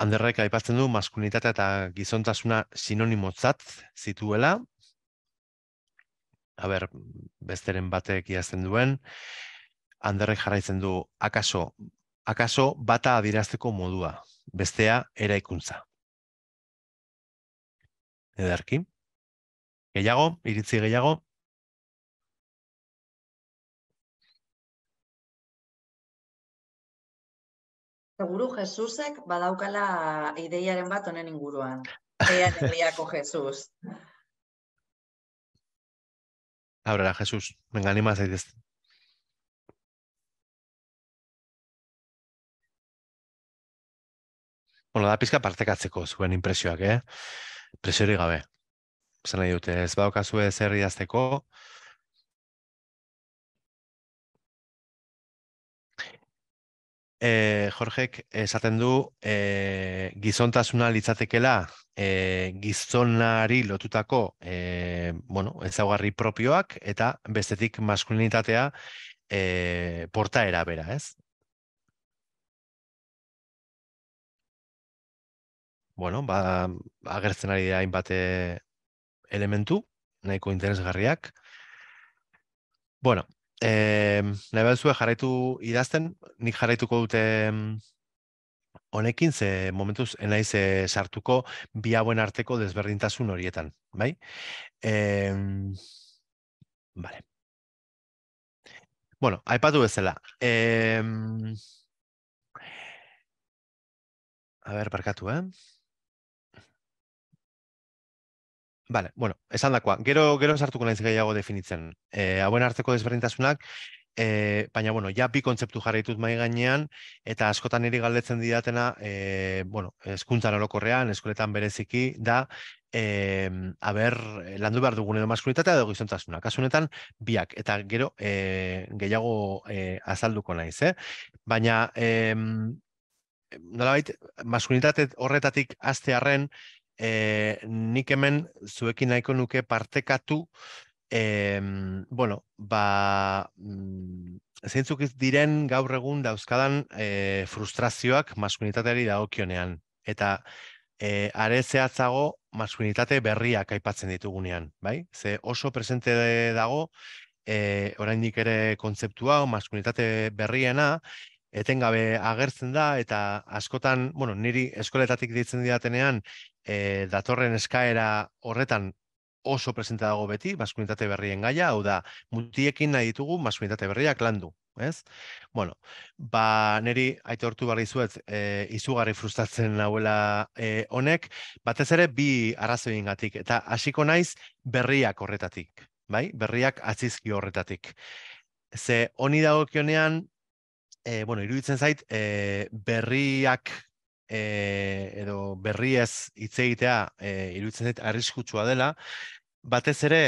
S2: Anderrek aipatzen du maskunitatea eta gizontasuna sinonimotzat zituela. A ber, besteren batek iazten duen. Anderrek jarraitzen du akaso, akaso bata adirazteko modua, bestea eraikuntza. Ederki. Gehiago, iritzi gehiago.
S1: Seguru Jesusek badaukala ideiaren bat honen inguruan.
S3: ea eliako Jesus. Aurera, Jesus. Venga, anima zaitez.
S2: Bueno, da pizka partekatzeko zuen impresioak, eh? Presiori gabe. Zena dute, ez Baukazue zer idazteko, e, Jorgek esaten du e, gizontasuna litzatekela e, eh, gizonari lotutako e, bueno, ezaugarri propioak eta bestetik maskulinitatea e, portaera bera, ez? Bueno, ba, agertzen ari da inbate elementu, nahiko interesgarriak. Bueno, e, nahi jarraitu idazten, nik jarraituko dute honekin, ze momentuz, enaiz eh, sartuko bi hauen arteko desberdintasun horietan, bai? E, vale. Bueno, aipatu bezala. E,
S3: a ber, parkatu, eh?
S2: Bale, bueno, esan dakoa. Gero, gero sartuko naiz gehiago definitzen. E, hauen arteko desberdintasunak, e, baina, bueno, ja bi kontzeptu jarraitut mai gainean, eta askotan niri galdetzen didatena, e, bueno, eskuntzan orokorrean, eskoletan bereziki, da, e, aber, landu behar dugun edo maskulitatea edo gizontasuna. Kasunetan, biak, eta gero, e, gehiago azalduko naiz, eh? Baina, e, nolabait, maskulitate horretatik aztearen, arren, e, nik hemen zuekin nahiko nuke partekatu, e, bueno, ba, mm, zeintzuk diren gaur egun dauzkadan e, frustrazioak maskunitateari dagokionean. Eta e, are zehatzago maskunitate berriak aipatzen ditugunean, bai? Ze oso presente dago, e, oraindik ere kontzeptua, maskunitate berriena, etengabe agertzen da eta askotan, bueno, niri eskoletatik ditzen diatenean e, eh, datorren eskaera horretan oso presenta dago beti, maskulinitate berrien gaia, hau da, mutiekin nahi ditugu maskulinitate berriak landu, ez? Bueno, ba, niri aite hortu barri zuet, e, eh, izugarri frustratzen nahuela e, eh, honek, batez ere bi arazoin gatik, eta hasiko naiz berriak horretatik, bai? Berriak atzizki horretatik. Ze, honi dago e, bueno, iruditzen zait, e, berriak e, edo berriez itzegitea e, iruditzen zait arriskutsua dela. Batez ere,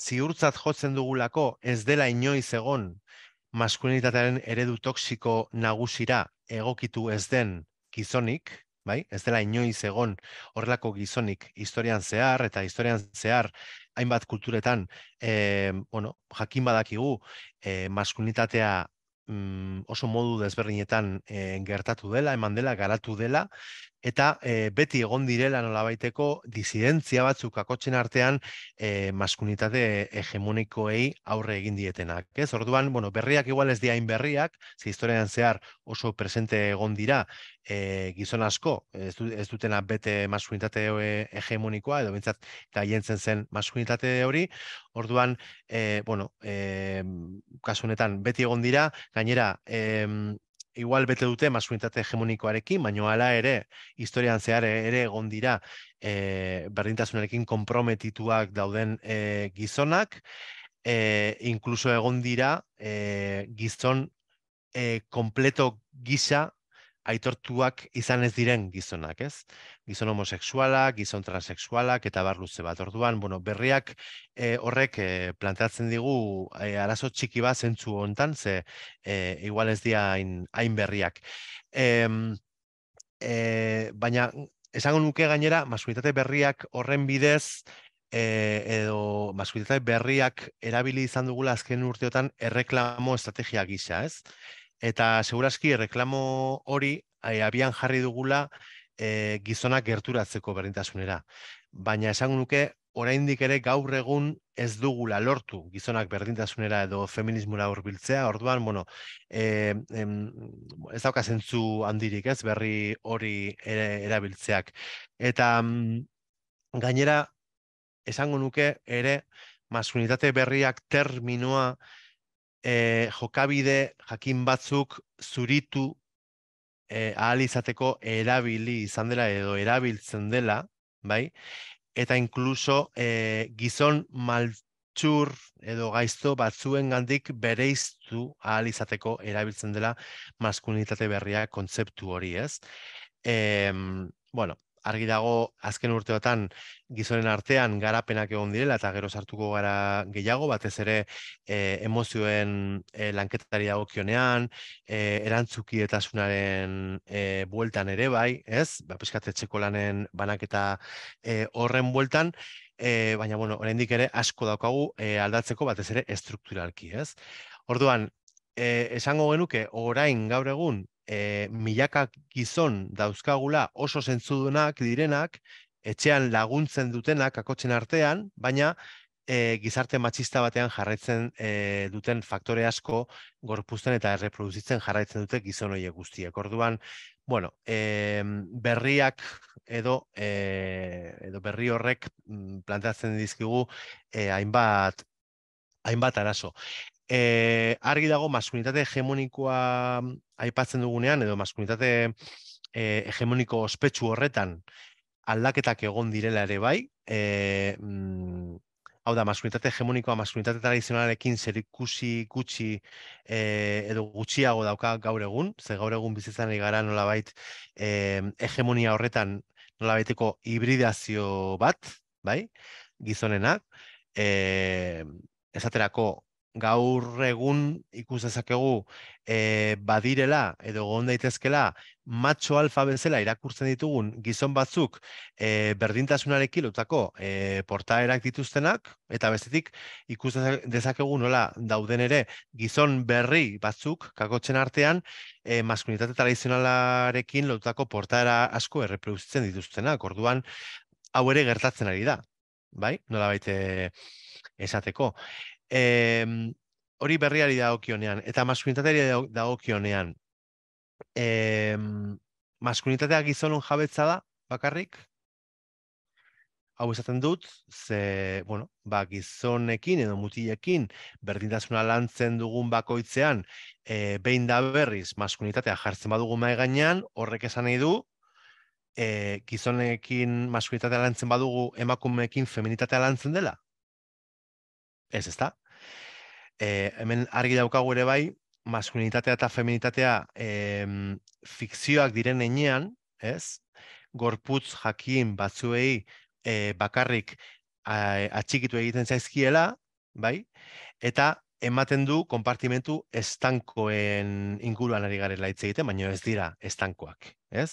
S2: ziurtzat jotzen dugulako ez dela inoiz egon maskulinitatearen eredu toksiko nagusira egokitu ez den gizonik, bai? ez dela inoiz egon horrelako gizonik historian zehar eta historian zehar hainbat kulturetan, e, bueno, jakin badakigu, e, maskulinitatea Mm, oso modu desberdinetan e, gertatu dela, eman dela, garatu dela, eta e, beti egon direla nolabaiteko disidentzia batzuk akotzen artean e, eh, maskunitate hegemonikoei aurre egin dietenak, ez? Orduan, bueno, berriak igual ez diain berriak, ze zehar oso presente egon dira e, gizon asko, ez, du, ez dutena bete maskunitate e, hegemonikoa edo bintzat, gaientzen zen maskunitate hori. Orduan, eh bueno, eh kasu beti egon dira, gainera, igual bete dute masunitate hegemonikoarekin, baino hala ere, historian zehar ere egon dira e, berdintasunarekin konprometituak dauden e, gizonak, e, eh, inkluso egon dira e, gizon e, kompleto gisa aitortuak izan ez diren gizonak, ez? Gizon homosexualak, gizon transexualak eta bar bat. Orduan, bueno, berriak e, horrek eh, planteatzen digu e, arazo txiki bat zentzu hontan, ze e, igual ez dira hain berriak. E, e, baina esango nuke gainera maskulitate berriak horren bidez e, edo maskulitate berriak erabili izan dugula azken urteotan erreklamo estrategia gisa, ez? eta segurazki reklamo hori eh, abian jarri dugula eh, gizonak gerturatzeko berdintasunera. Baina esango nuke oraindik ere gaur egun ez dugula lortu gizonak berdintasunera edo feminismura hurbiltzea. Orduan, bueno, ez dauka sentzu handirik, ez berri hori ere, erabiltzeak. Eta mm, gainera esango nuke ere masunitate berriak terminoa e, jokabide jakin batzuk zuritu e, ahal izateko erabili izan dela edo erabiltzen dela, bai? Eta inkluso e, gizon maltsur edo gaizto batzuen gandik bereiztu ahal izateko erabiltzen dela maskunitate berria kontzeptu hori ez. E, bueno, argi dago azken urteotan gizonen artean garapenak egon direla eta gero sartuko gara gehiago batez ere e, emozioen e, lanketari dagokionean e, erantzukietasunaren e, bueltan ere bai ez ba peskat lanen banaketa e, horren bueltan e, baina bueno oraindik ere asko daukagu e, aldatzeko batez ere estrukturalki ez orduan e, esango genuke orain gaur egun e, milaka gizon dauzkagula oso zentzudunak direnak, etxean laguntzen dutenak akotzen artean, baina e, gizarte matxista batean jarraitzen e, duten faktore asko gorpuzten eta erreproduzitzen jarraitzen dute gizon horiek guztiek. Orduan, bueno, e, berriak edo e, edo berri horrek mm, planteatzen dizkigu e, hainbat hainbat arazo e, argi dago maskunitate hegemonikoa mm, aipatzen dugunean, edo maskunitate eh, hegemoniko ospetsu horretan aldaketak egon direla ere bai, e, hau da, maskunitate hegemonikoa, maskunitate tradizionalarekin zer ikusi gutxi e, edo gutxiago dauka gaur egun, ze gaur egun bizitzan gara nolabait e, hegemonia horretan nolabaiteko hibridazio bat, bai, gizonenak, e, esaterako gaur egun ikus dezakegu e, badirela edo gon daitezkela matxo alfa bezala irakurtzen ditugun gizon batzuk e, berdintasunarekin lotako e, eh, portaerak dituztenak eta bestetik ikus dezakegu nola dauden ere gizon berri batzuk kakotzen artean e, maskunitate tradizionalarekin lotako portaera asko erreproduzitzen dituztenak orduan hau ere gertatzen ari da bai nola baite esateko e, hori berriari dagokionean eta maskulinitateari dagokionean e, maskulinitatea gizonun jabetza da bakarrik hau izaten dut, ze, bueno, ba, gizonekin edo mutilekin berdintasuna lantzen dugun bakoitzean, e, behin da berriz, maskunitatea jartzen badugu mai gainean, horrek esan nahi du, e, gizonekin maskunitatea lantzen badugu emakumeekin feminitatea lantzen dela? Ez, ezta? e, hemen argi daukagu ere bai, maskulinitatea eta feminitatea e, fikzioak diren enean, ez? Gorputz jakin batzuei e, bakarrik a, atxikitu egiten zaizkiela, bai? Eta ematen du konpartimentu estankoen inguruan ari garela hitz egiten, baina ez dira estankoak, ez?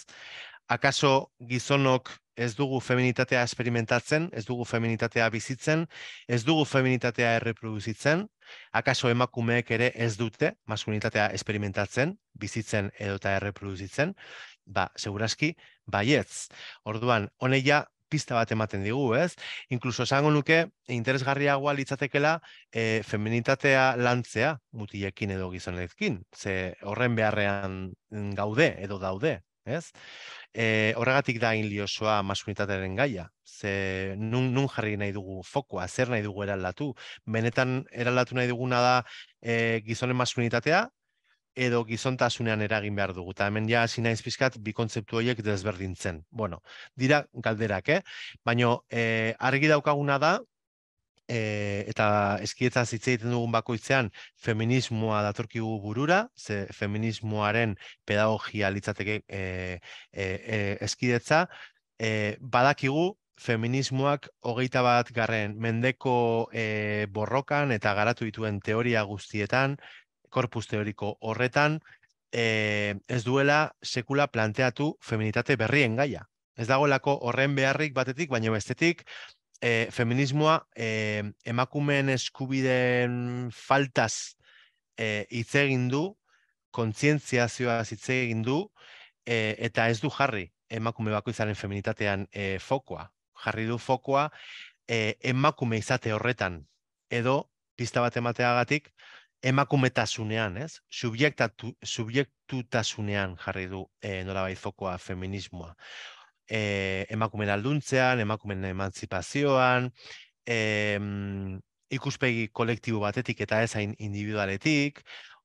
S2: Akaso gizonok ez dugu feminitatea esperimentatzen, ez dugu feminitatea bizitzen, ez dugu feminitatea erreproduzitzen, Akaso emakumeek ere ez dute maskunitatea experimentatzen, bizitzen edo ta erreproduzitzen, ba segurazki baietz. Orduan, honeia pista bat ematen digu, ez? Inkluso esango nuke interesgarriagoa litzatekeela e, feminitatea lantzea mutilekin edo gizonekin, ze horren beharrean gaude edo daude, ez? E, horregatik da hain liosoa maskulinitatearen gaia. Ze nun, nun jarri nahi dugu fokua zer nahi dugu eralatu. Benetan eralatu nahi duguna da e, gizonen maskulinitatea, edo gizontasunean eragin behar dugu. Ta hemen ja hasi naiz pizkat bi kontzeptu hoiek desberdintzen. Bueno, dira galderak, eh? Baino, eh, argi daukaguna da e, eta eskietza hitz egiten dugun bakoitzean feminismoa datorkigu burura, ze feminismoaren pedagogia litzateke e, eh, e, eh, e, eskidetza, badakigu feminismoak hogeita bat garren mendeko e, borrokan eta garatu dituen teoria guztietan, korpus teoriko horretan, e, ez duela sekula planteatu feminitate berrien gaia. Ez dagoelako horren beharrik batetik, baina bestetik, e, feminismoa emakumeen eskubideen faltaz eh, hitz egin du, kontzientziazioa hitz egin du eh, eta ez du jarri emakume bakoitzaren feminitatean fokoa. Jarri du fokoa emakume izate horretan edo pista bat emateagatik emakumetasunean, ez? Subjektatu subjektutasunean jarri du e, nolabait fokoa feminismoa e, eh, emakumen alduntzean, emakumen emantzipazioan, ikuspegi kolektibo batetik eta ez hain individualetik.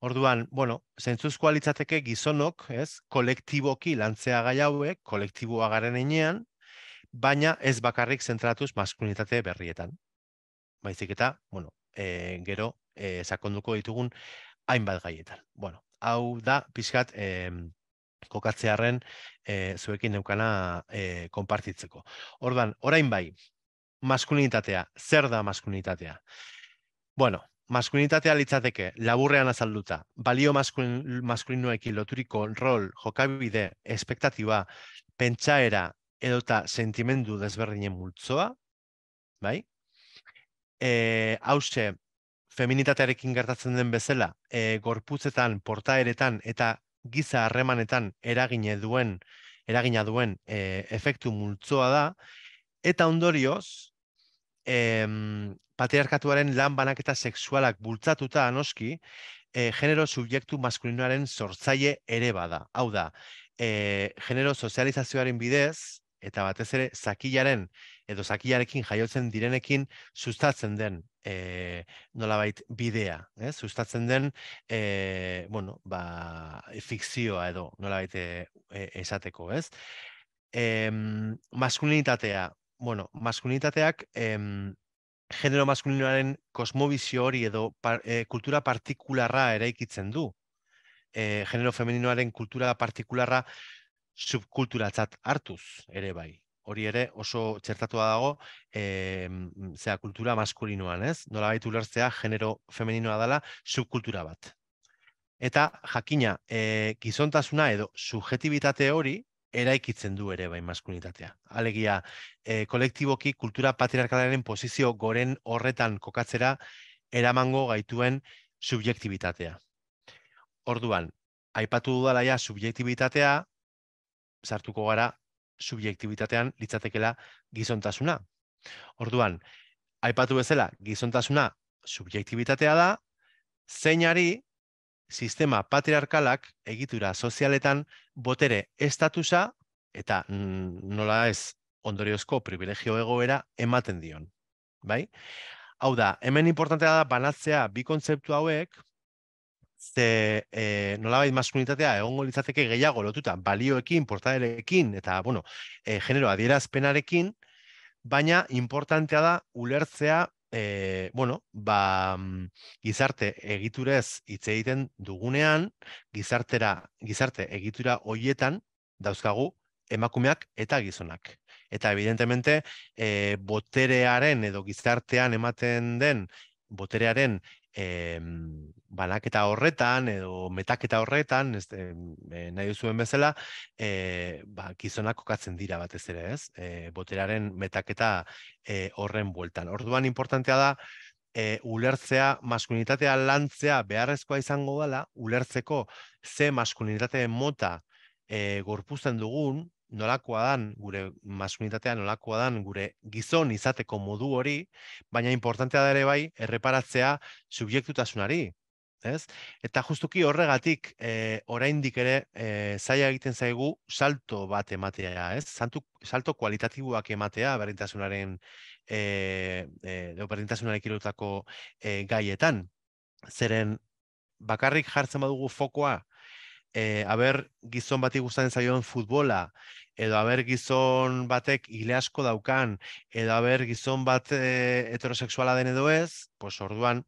S2: Orduan, bueno, zentzuzkoa litzateke gizonok, ez, kolektiboki lantzea gai hauek, kolektiboa garen einean, baina ez bakarrik zentratuz maskulinitate berrietan. Baizik eta, bueno, e, gero, e, sakonduko ditugun hainbat gaietan. Bueno, hau da, pixkat, kokatze e, eh, zuekin neukana e, konpartitzeko. Ordan, orain bai, maskulinitatea, zer da maskulinitatea? Bueno, maskulinitatea litzateke, laburrean azalduta, balio maskulinuekin loturiko rol, jokabide, espektatiba, pentsaera edota sentimendu desberdinen multzoa, bai? E, eh, hause, feminitatearekin gertatzen den bezala, e, gorputzetan, portaeretan eta giza harremanetan eragine duen eragina duen e, efektu multzoa da eta ondorioz e, patriarkatuaren lan banaketa sexualak bultzatuta noski, e, genero subjektu maskulinoaren sortzaile ere bada. Hau da, e, genero sozializazioaren bidez eta batez ere zakilaren edo zakilarekin jaiotzen direnekin sustatzen den e, nolabait bidea, e, sustatzen den e, bueno, ba, fikzioa edo nolabait e, e, esateko, ez? E, maskulinitatea, bueno, maskulinitateak e, genero maskulinoaren kosmobizio hori edo par, kultura partikularra eraikitzen du. E, genero femeninoaren kultura partikularra subkulturatzat hartuz ere bai, hori ere oso txertatua dago, e, zea, kultura maskulinoan, ez? Nola baitu lertzea, genero femeninoa dela, subkultura bat. Eta jakina, e, gizontasuna edo subjetibitate hori, eraikitzen du ere bai maskulinitatea. Alegia, e, kolektiboki kultura patriarkalaren pozizio goren horretan kokatzera eramango gaituen subjektibitatea. Orduan, aipatu dudala ja subjektibitatea, sartuko gara subjektibitatean litzatekela gizontasuna. Orduan, aipatu bezala, gizontasuna subjektibitatea da, zeinari sistema patriarkalak egitura sozialetan botere estatusa eta nola ez ondoriozko privilegio egoera ematen dion. Bai? Hau da, hemen importantea da banatzea bi kontzeptu hauek, ze e, nolabait maskulinitatea egongo litzateke gehiago lotuta balioekin, portaerekin, eta bueno, e, genero adierazpenarekin, baina importantea da ulertzea e, bueno, ba, gizarte egiturez hitz egiten dugunean, gizartera, gizarte egitura hoietan dauzkagu emakumeak eta gizonak. Eta evidentemente, e, boterearen edo gizartean ematen den boterearen e, banaketa horretan edo metaketa horretan, ez, e, eh, nahi duzuen bezala, e, ba, gizonak kokatzen dira batez ere, ez? E, boteraren metaketa e, horren bueltan. Orduan importantea da, E, ulertzea maskulinitatea lantzea beharrezkoa izango dela, ulertzeko ze maskulinitate mota e, gorpuzten dugun, nolakoa dan gure maskulinitatea, nolakoa dan gure gizon izateko modu hori, baina importantea da ere bai erreparatzea subjektutasunari, ez? Eta justuki horregatik e, oraindik ere e, zaila egiten zaigu salto bat ematea, ez? Santu, salto kualitatiboak ematea berdintasunaren e, e, berdintasunarekin lotutako e, gaietan. Zeren bakarrik jartzen badugu fokoa e, eh, aber gizon bati gustatzen zaion futbola edo aber gizon batek ile asko daukan edo aber gizon bat e, heterosexuala den edo ez, orduan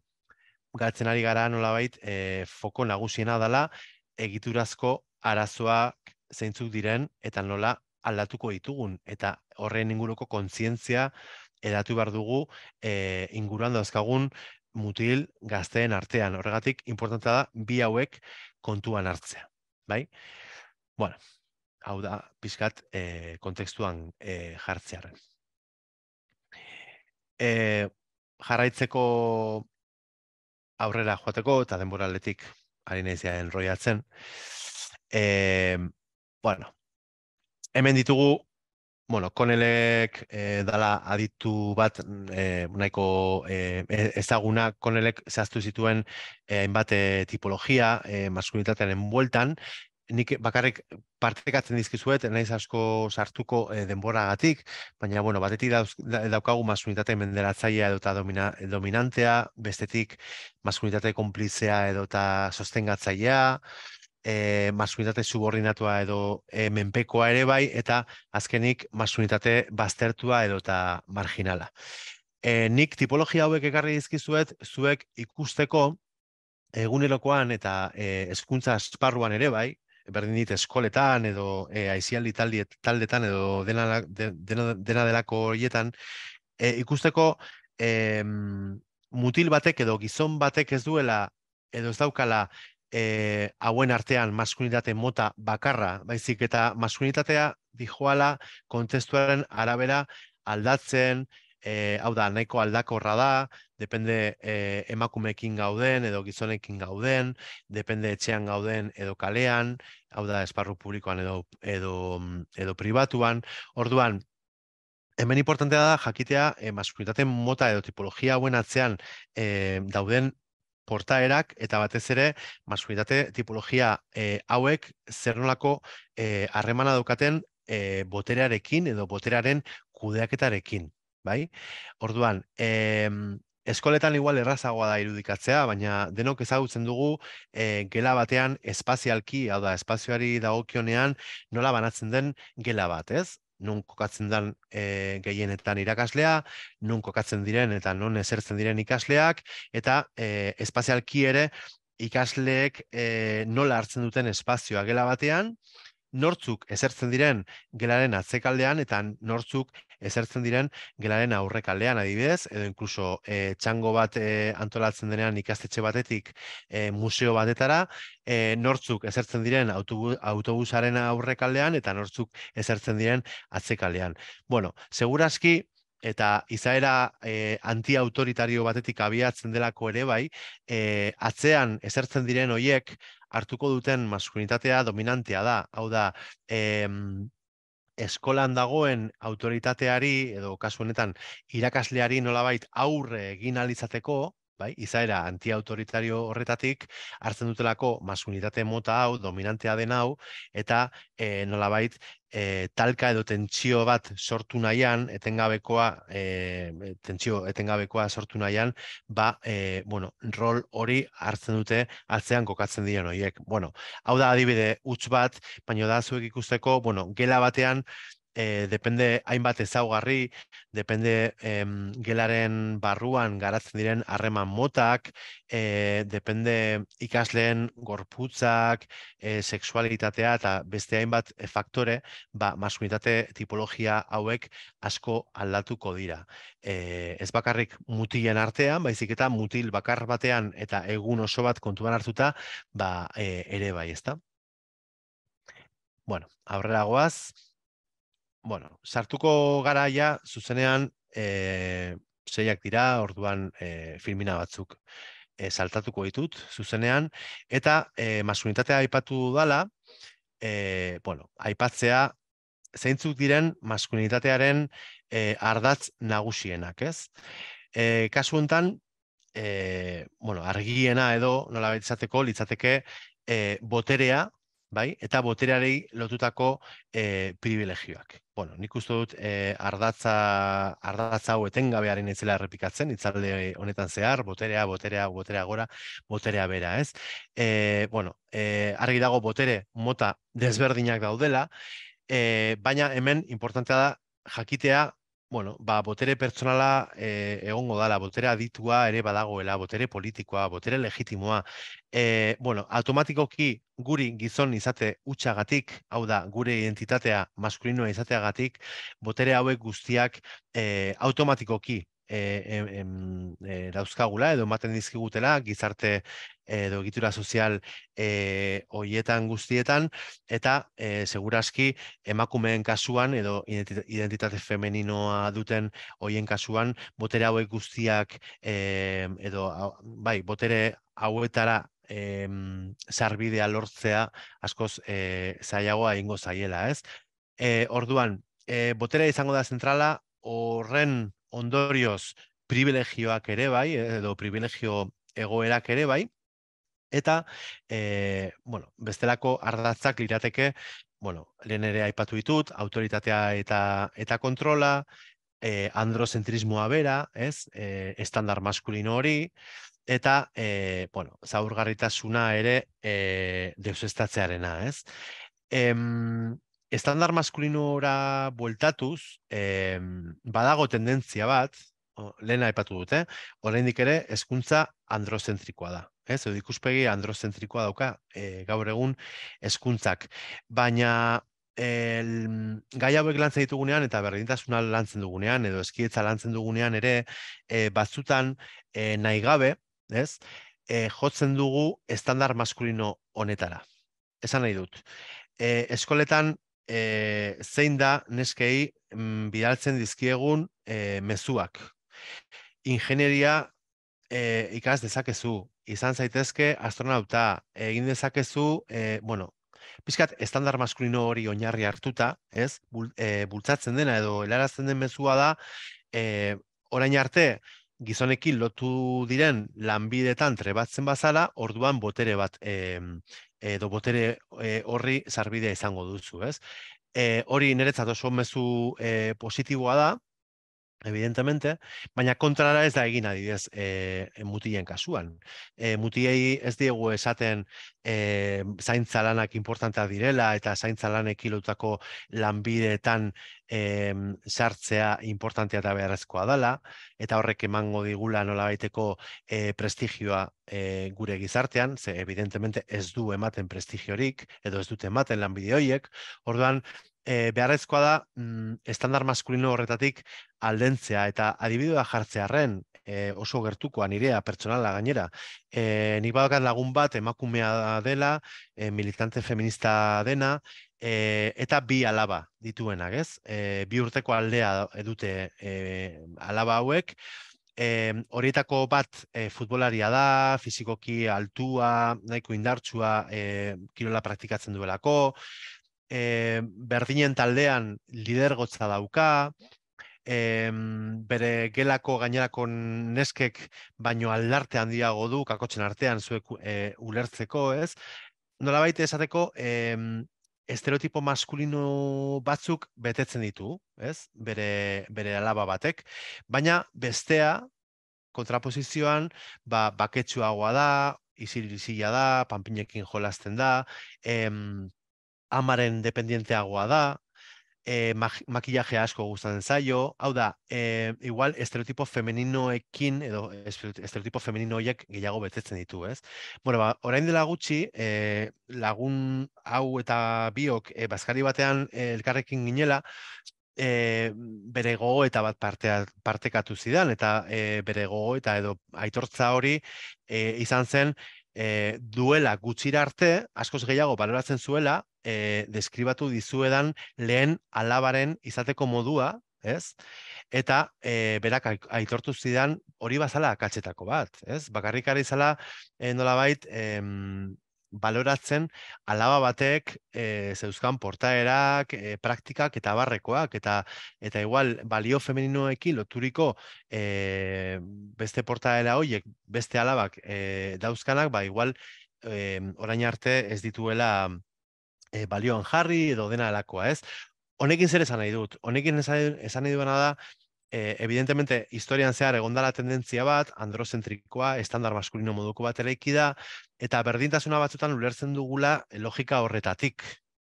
S2: galtzen ari gara nolabait e, foko nagusiena dala egiturazko arazoak zeintzuk diren eta nola aldatuko ditugun eta horren inguruko kontzientzia edatu behar dugu e, inguruan dauzkagun mutil gazteen artean. Horregatik, importanta da, bi hauek kontuan hartzea. Bai? Bueno, hau da, pixkat, e, kontekstuan e, eh, jartzearen. E, eh, jarraitzeko aurrera joateko eta denbora aletik ari nahizia enroiatzen. E, bueno, hemen ditugu bueno, konelek e, eh, dala aditu bat e, nahiko e, ezaguna, konelek zehaztu zituen hainbat tipologia e, maskulinitatearen bueltan, nik bakarrik partekatzen dizkizuet, naiz asko sartuko e, denboragatik, baina bueno, batetik daukagu masunitate menderatzaia edota domina, dominantea, bestetik masunitate konplizea edota sostengatzailea, e, masunitate subordinatua edo eh, menpekoa ere bai, eta azkenik masunitate baztertua edo eta marginala. E, nik tipologia hauek ekarri dizkizuet, zuek ikusteko egunerokoan eta e, eskuntza esparruan ere bai, berdin dit eskoletan edo e, aizialdi taldetan edo dena, dena, dena delako horietan, ikusteko e, mutil batek edo gizon batek ez duela edo ez daukala e, hauen artean maskulinitate mota bakarra, baizik eta maskulinitatea dijoala kontestuaren arabera aldatzen, e, hau da, nahiko aldakorra da, depende e, emakumeekin gauden edo gizonekin gauden, depende etxean gauden edo kalean, hau da, esparru publikoan edo, edo, mm, edo privatuan, orduan, Hemen importantea da jakitea eh, mota edo tipologia hauen atzean eh, dauden portaerak eta batez ere masculinitate ba, tipologia e, hauek zer nolako e, harremana daukaten e, boterearekin edo boterearen kudeaketarekin, bai? Orduan, e, eskoletan igual errazagoa da irudikatzea, baina denok ezagutzen dugu e, gela batean espazialki, hau da, espazioari dagokionean nola banatzen den gela bat, ez? non kokatzen dan e, eh, gehienetan irakaslea, non kokatzen diren eta non ezertzen diren ikasleak, eta e, espazialki ere ikasleek e, nola hartzen duten espazioa gela batean, nortzuk ezertzen diren gelaren atzekaldean eta nortzuk ezertzen diren gelaren aurrekaldean adibidez edo incluso eh, txango bat eh, antolatzen denean ikastetxe batetik eh, museo batetara e, nortzuk ezertzen diren autobusaren aurrekaldean eta nortzuk ezertzen diren atzekaldean bueno segurazki eta izaera e, antiautoritario batetik abiatzen delako ere bai atzean ezertzen diren hoiek hartuko duten maskunitatea dominantea da, hau da, em eskolan dagoen autoritateari edo kasu honetan irakasleari nolabait aurre egin alitzateko, bai, izaera antiautoritario horretatik hartzen dutelako maskunitate mota hau dominantea den hau eta eh, nolabait e, talka edo tentsio bat sortu nahian etengabekoa e, e, tentsio etengabekoa sortu nahian ba e, bueno rol hori hartzen dute atzean kokatzen dien horiek. bueno hau da adibide huts bat baino da zuek ikusteko bueno gela batean e, depende hainbat ezaugarri, depende gelaren barruan garatzen diren harreman motak, e, depende ikasleen gorputzak, e, sexualitatea eta beste hainbat e, faktore, ba, maskunitate tipologia hauek asko aldatuko dira. E, ez bakarrik mutilen artean, baizik eta mutil bakar batean eta egun oso bat kontuan hartuta, ba, e, ere bai, ezta? Bueno, aurrera goaz bueno, sartuko garaia zuzenean, e, eh, zeiak dira, orduan e, filmina batzuk e, saltatuko ditut, zuzenean, eta e, maskulinitatea aipatu dala, e, bueno, aipatzea, zeintzuk diren maskulinitatearen e, ardatz nagusienak, ez? E, kasu honetan, e, bueno, argiena edo, nola baita litzateke, e, boterea, bai? eta boterarei lotutako e, eh, privilegioak. Bueno, nik uste dut e, ardatza, ardatza hau etengabearen etzela errepikatzen, itzalde honetan zehar, boterea, boterea, boterea gora, boterea bera, ez? E, bueno, e, argi dago botere mota bai. desberdinak daudela, e, baina hemen importantea da jakitea bueno, ba, botere pertsonala e, egongo dala, botere aditua ere badagoela, botere politikoa, botere legitimoa. E, bueno, automatikoki guri gizon izate utxagatik, hau da, gure identitatea maskulinoa izateagatik, botere hauek guztiak e, automatikoki e, e, e, e, dauzkagula edo ematen dizkigutela gizarte edo egitura sozial e, eh, oietan guztietan eta e, seguraski emakumeen kasuan edo identitate femeninoa duten hoien kasuan botere hauek guztiak e, edo bai botere hauetara sarbidea lortzea askoz eh zailagoa ingo zaiela ez e, orduan e, botere izango da zentrala horren ondorioz privilegioak ere bai, edo privilegio egoerak ere bai, eta, e, bueno, bestelako ardatzak lirateke, bueno, lehen ere aipatu ditut, autoritatea eta, eta kontrola, e, androzentrismoa bera, ez, e, estandar maskulino hori, eta, e, bueno, zaurgarritasuna ere e, deusestatzearena, ez. Eta, estandar maskulinora bueltatuz, eh, badago tendentzia bat, lehen aipatu dute, eh? oraindik ere hezkuntza androzentrikoa da. Ez, eh? ikuspegi androzentrikoa dauka eh, gaur egun hezkuntzak. Baina el, gai hauek lantzen ditugunean eta berdintasuna lantzen dugunean edo eskietza lantzen dugunean ere eh, batzutan e, nahi gabe, ez? eh, jotzen dugu estandar maskulino honetara. Esan nahi dut. Eh, eskoletan e, zein da neskei mm, bidaltzen dizkiegun e, mezuak. Ingenieria e, eh, ikas dezakezu, izan zaitezke astronauta, egin dezakezu, e, bueno, pixkat, estandar maskulino hori oinarri hartuta, ez, Bul, bultzatzen dena edo helarazten den mezua da, e, orain arte, gizonekin lotu diren lanbidetan trebatzen bazala, orduan botere bat e, edo botere e, horri zarbidea izango duzu, ez? E, hori niretzat oso mezu e, positiboa da, evidentemente, baina kontrara ez da egin adibidez, eh, e, mutilen kasuan. Eh, mutiei ez diegu esaten e, zaintza lanak importantea direla eta zaintza lanek lanbideetan e, sartzea importantea eta beharrezkoa dela eta horrek emango digula nola baiteko eh, prestigioa e, gure gizartean, ze evidentemente ez du ematen prestigiorik edo ez dute ematen lanbide horiek, orduan e, beharrezkoa da mm, estandar maskulino horretatik aldentzea eta adibidua jartzearen oso gertukoa nirea pertsonala gainera. Eh, nik badokan lagun bat emakumea da, dela, eh, militante feminista dena, e, eta bi alaba dituenak, ez? E, bi urteko aldea edute e, alaba hauek, e, horietako bat futbolaria da, fizikoki altua, nahiko indartsua, e, kirola praktikatzen duelako, e, berdinen taldean lidergotza dauka, e, bere gelako gainerako neskek baino aldarte handiago du kakotzen artean zuek e, ulertzeko, ez? Nolabait esateko e, estereotipo maskulino batzuk betetzen ditu, ez? Bere, bere alaba batek, baina bestea kontraposizioan ba, baketsuagoa da, izirizila da, panpinekin jolasten da, em, amaren dependienteagoa da, e, eh, makillaje asko gustatzen zaio, hau da, eh, igual estereotipo femeninoekin edo estereotipo femenino gehiago betetzen ditu, ez? Bueno, ba, orain dela gutxi, e, lagun hau eta biok e, bazkari batean elkarrekin ginela, e, bere gogo eta bat partea, partekatu zidan, eta e, bere gogo eta edo aitortza hori e, izan zen, e, duela gutxira arte, askoz gehiago baloratzen zuela, e, eh, deskribatu dizuedan lehen alabaren izateko modua, ez? Eta e, berak aitortu zidan hori bazala akatzetako bat, ez? Bakarrik ari zala e, nolabait e, baloratzen alaba batek e, zeuzkan portaerak, e, praktikak eta barrekoak, eta eta igual balio femeninoekin loturiko e, beste portaera hoiek, beste alabak e, dauzkanak, ba igual e, orain arte ez dituela e, eh, balioan jarri edo dena delakoa, ez? Honekin zer esan nahi dut? Honekin esan nahi duena da, e, evidentemente, historian zehar egondala tendentzia bat, androzentrikoa, estandar maskulino moduko bat eraiki da, eta berdintasuna batzutan ulertzen dugula eh, logika horretatik,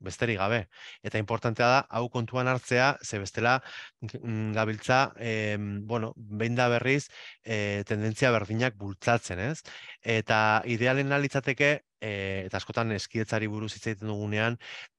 S2: besterik gabe. Eta importantea da, hau kontuan hartzea, ze bestela mm, gabiltza, e, bueno, behin da berriz, e, tendentzia berdinak bultzatzen, ez? Eta idealen alitzateke, e, eta askotan eskietzari buruz hitz egiten dugunean,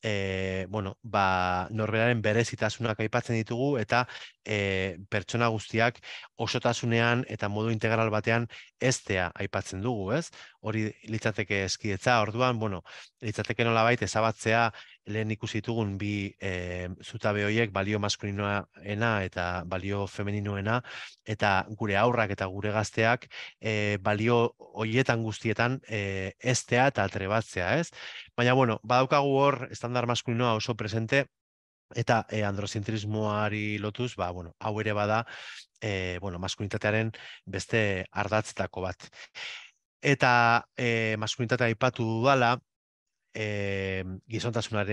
S2: e, bueno, ba, norberaren berezitasunak aipatzen ditugu, eta e, pertsona guztiak osotasunean eta modu integral batean eztea aipatzen dugu, ez? Hori litzateke eskietza, orduan, bueno, litzateke nola ezabatzea lehen ikusi ditugun bi e, zutabe hoiek balio maskulinoena eta balio femeninoena eta gure aurrak eta gure gazteak e, balio hoietan guztietan e, eh, estea eta atrebatzea, ez? Baina bueno, badaukagu hor estandar maskulinoa oso presente eta e, androzentrismoari lotuz, ba bueno, hau ere bada e, bueno, maskulinitatearen beste ardatzetako bat. Eta eh maskulinitatea aipatu dudala, e,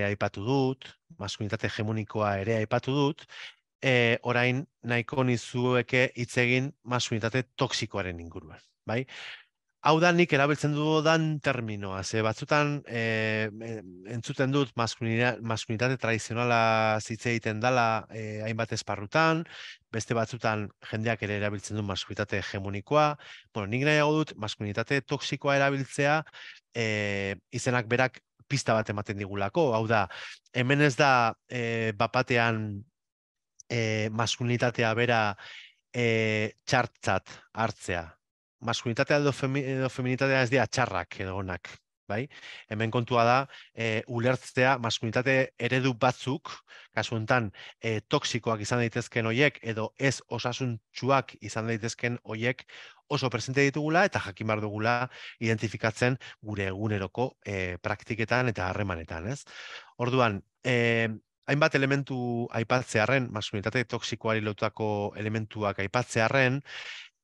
S2: aipatu dut, maskunitate hegemonikoa ere aipatu dut, e, orain nahiko nizueke itzegin egin maskunitate toksikoaren inguruan. Bai? Hau da nik erabiltzen dan terminoa, ze batzutan e, entzuten dut maskunitate tradizionala zitze egiten dala e, hainbat esparrutan, beste batzutan jendeak ere erabiltzen du maskunitate hegemonikoa, bueno, nik nahiago dut maskunitate toksikoa erabiltzea, e, izenak berak pista bat ematen digulako, hau da, hemen ez da e, eh, bapatean e, eh, maskulinitatea bera e, txartzat hartzea. Maskulinitatea edo, femi, edo feminitatea ez dira txarrak edo onak, bai? Hemen kontua da eh, ulertzea maskulinitate eredu batzuk, kasu hontan eh, toksikoak izan daitezken hoiek edo ez osasuntsuak izan daitezken hoiek oso presente ditugula eta jakin bar dugula identifikatzen gure eguneroko eh, praktiketan eta harremanetan, ez? Orduan, hainbat elementu aipatzearen, maskulinitate toksikoari lotutako elementuak aipatzearen,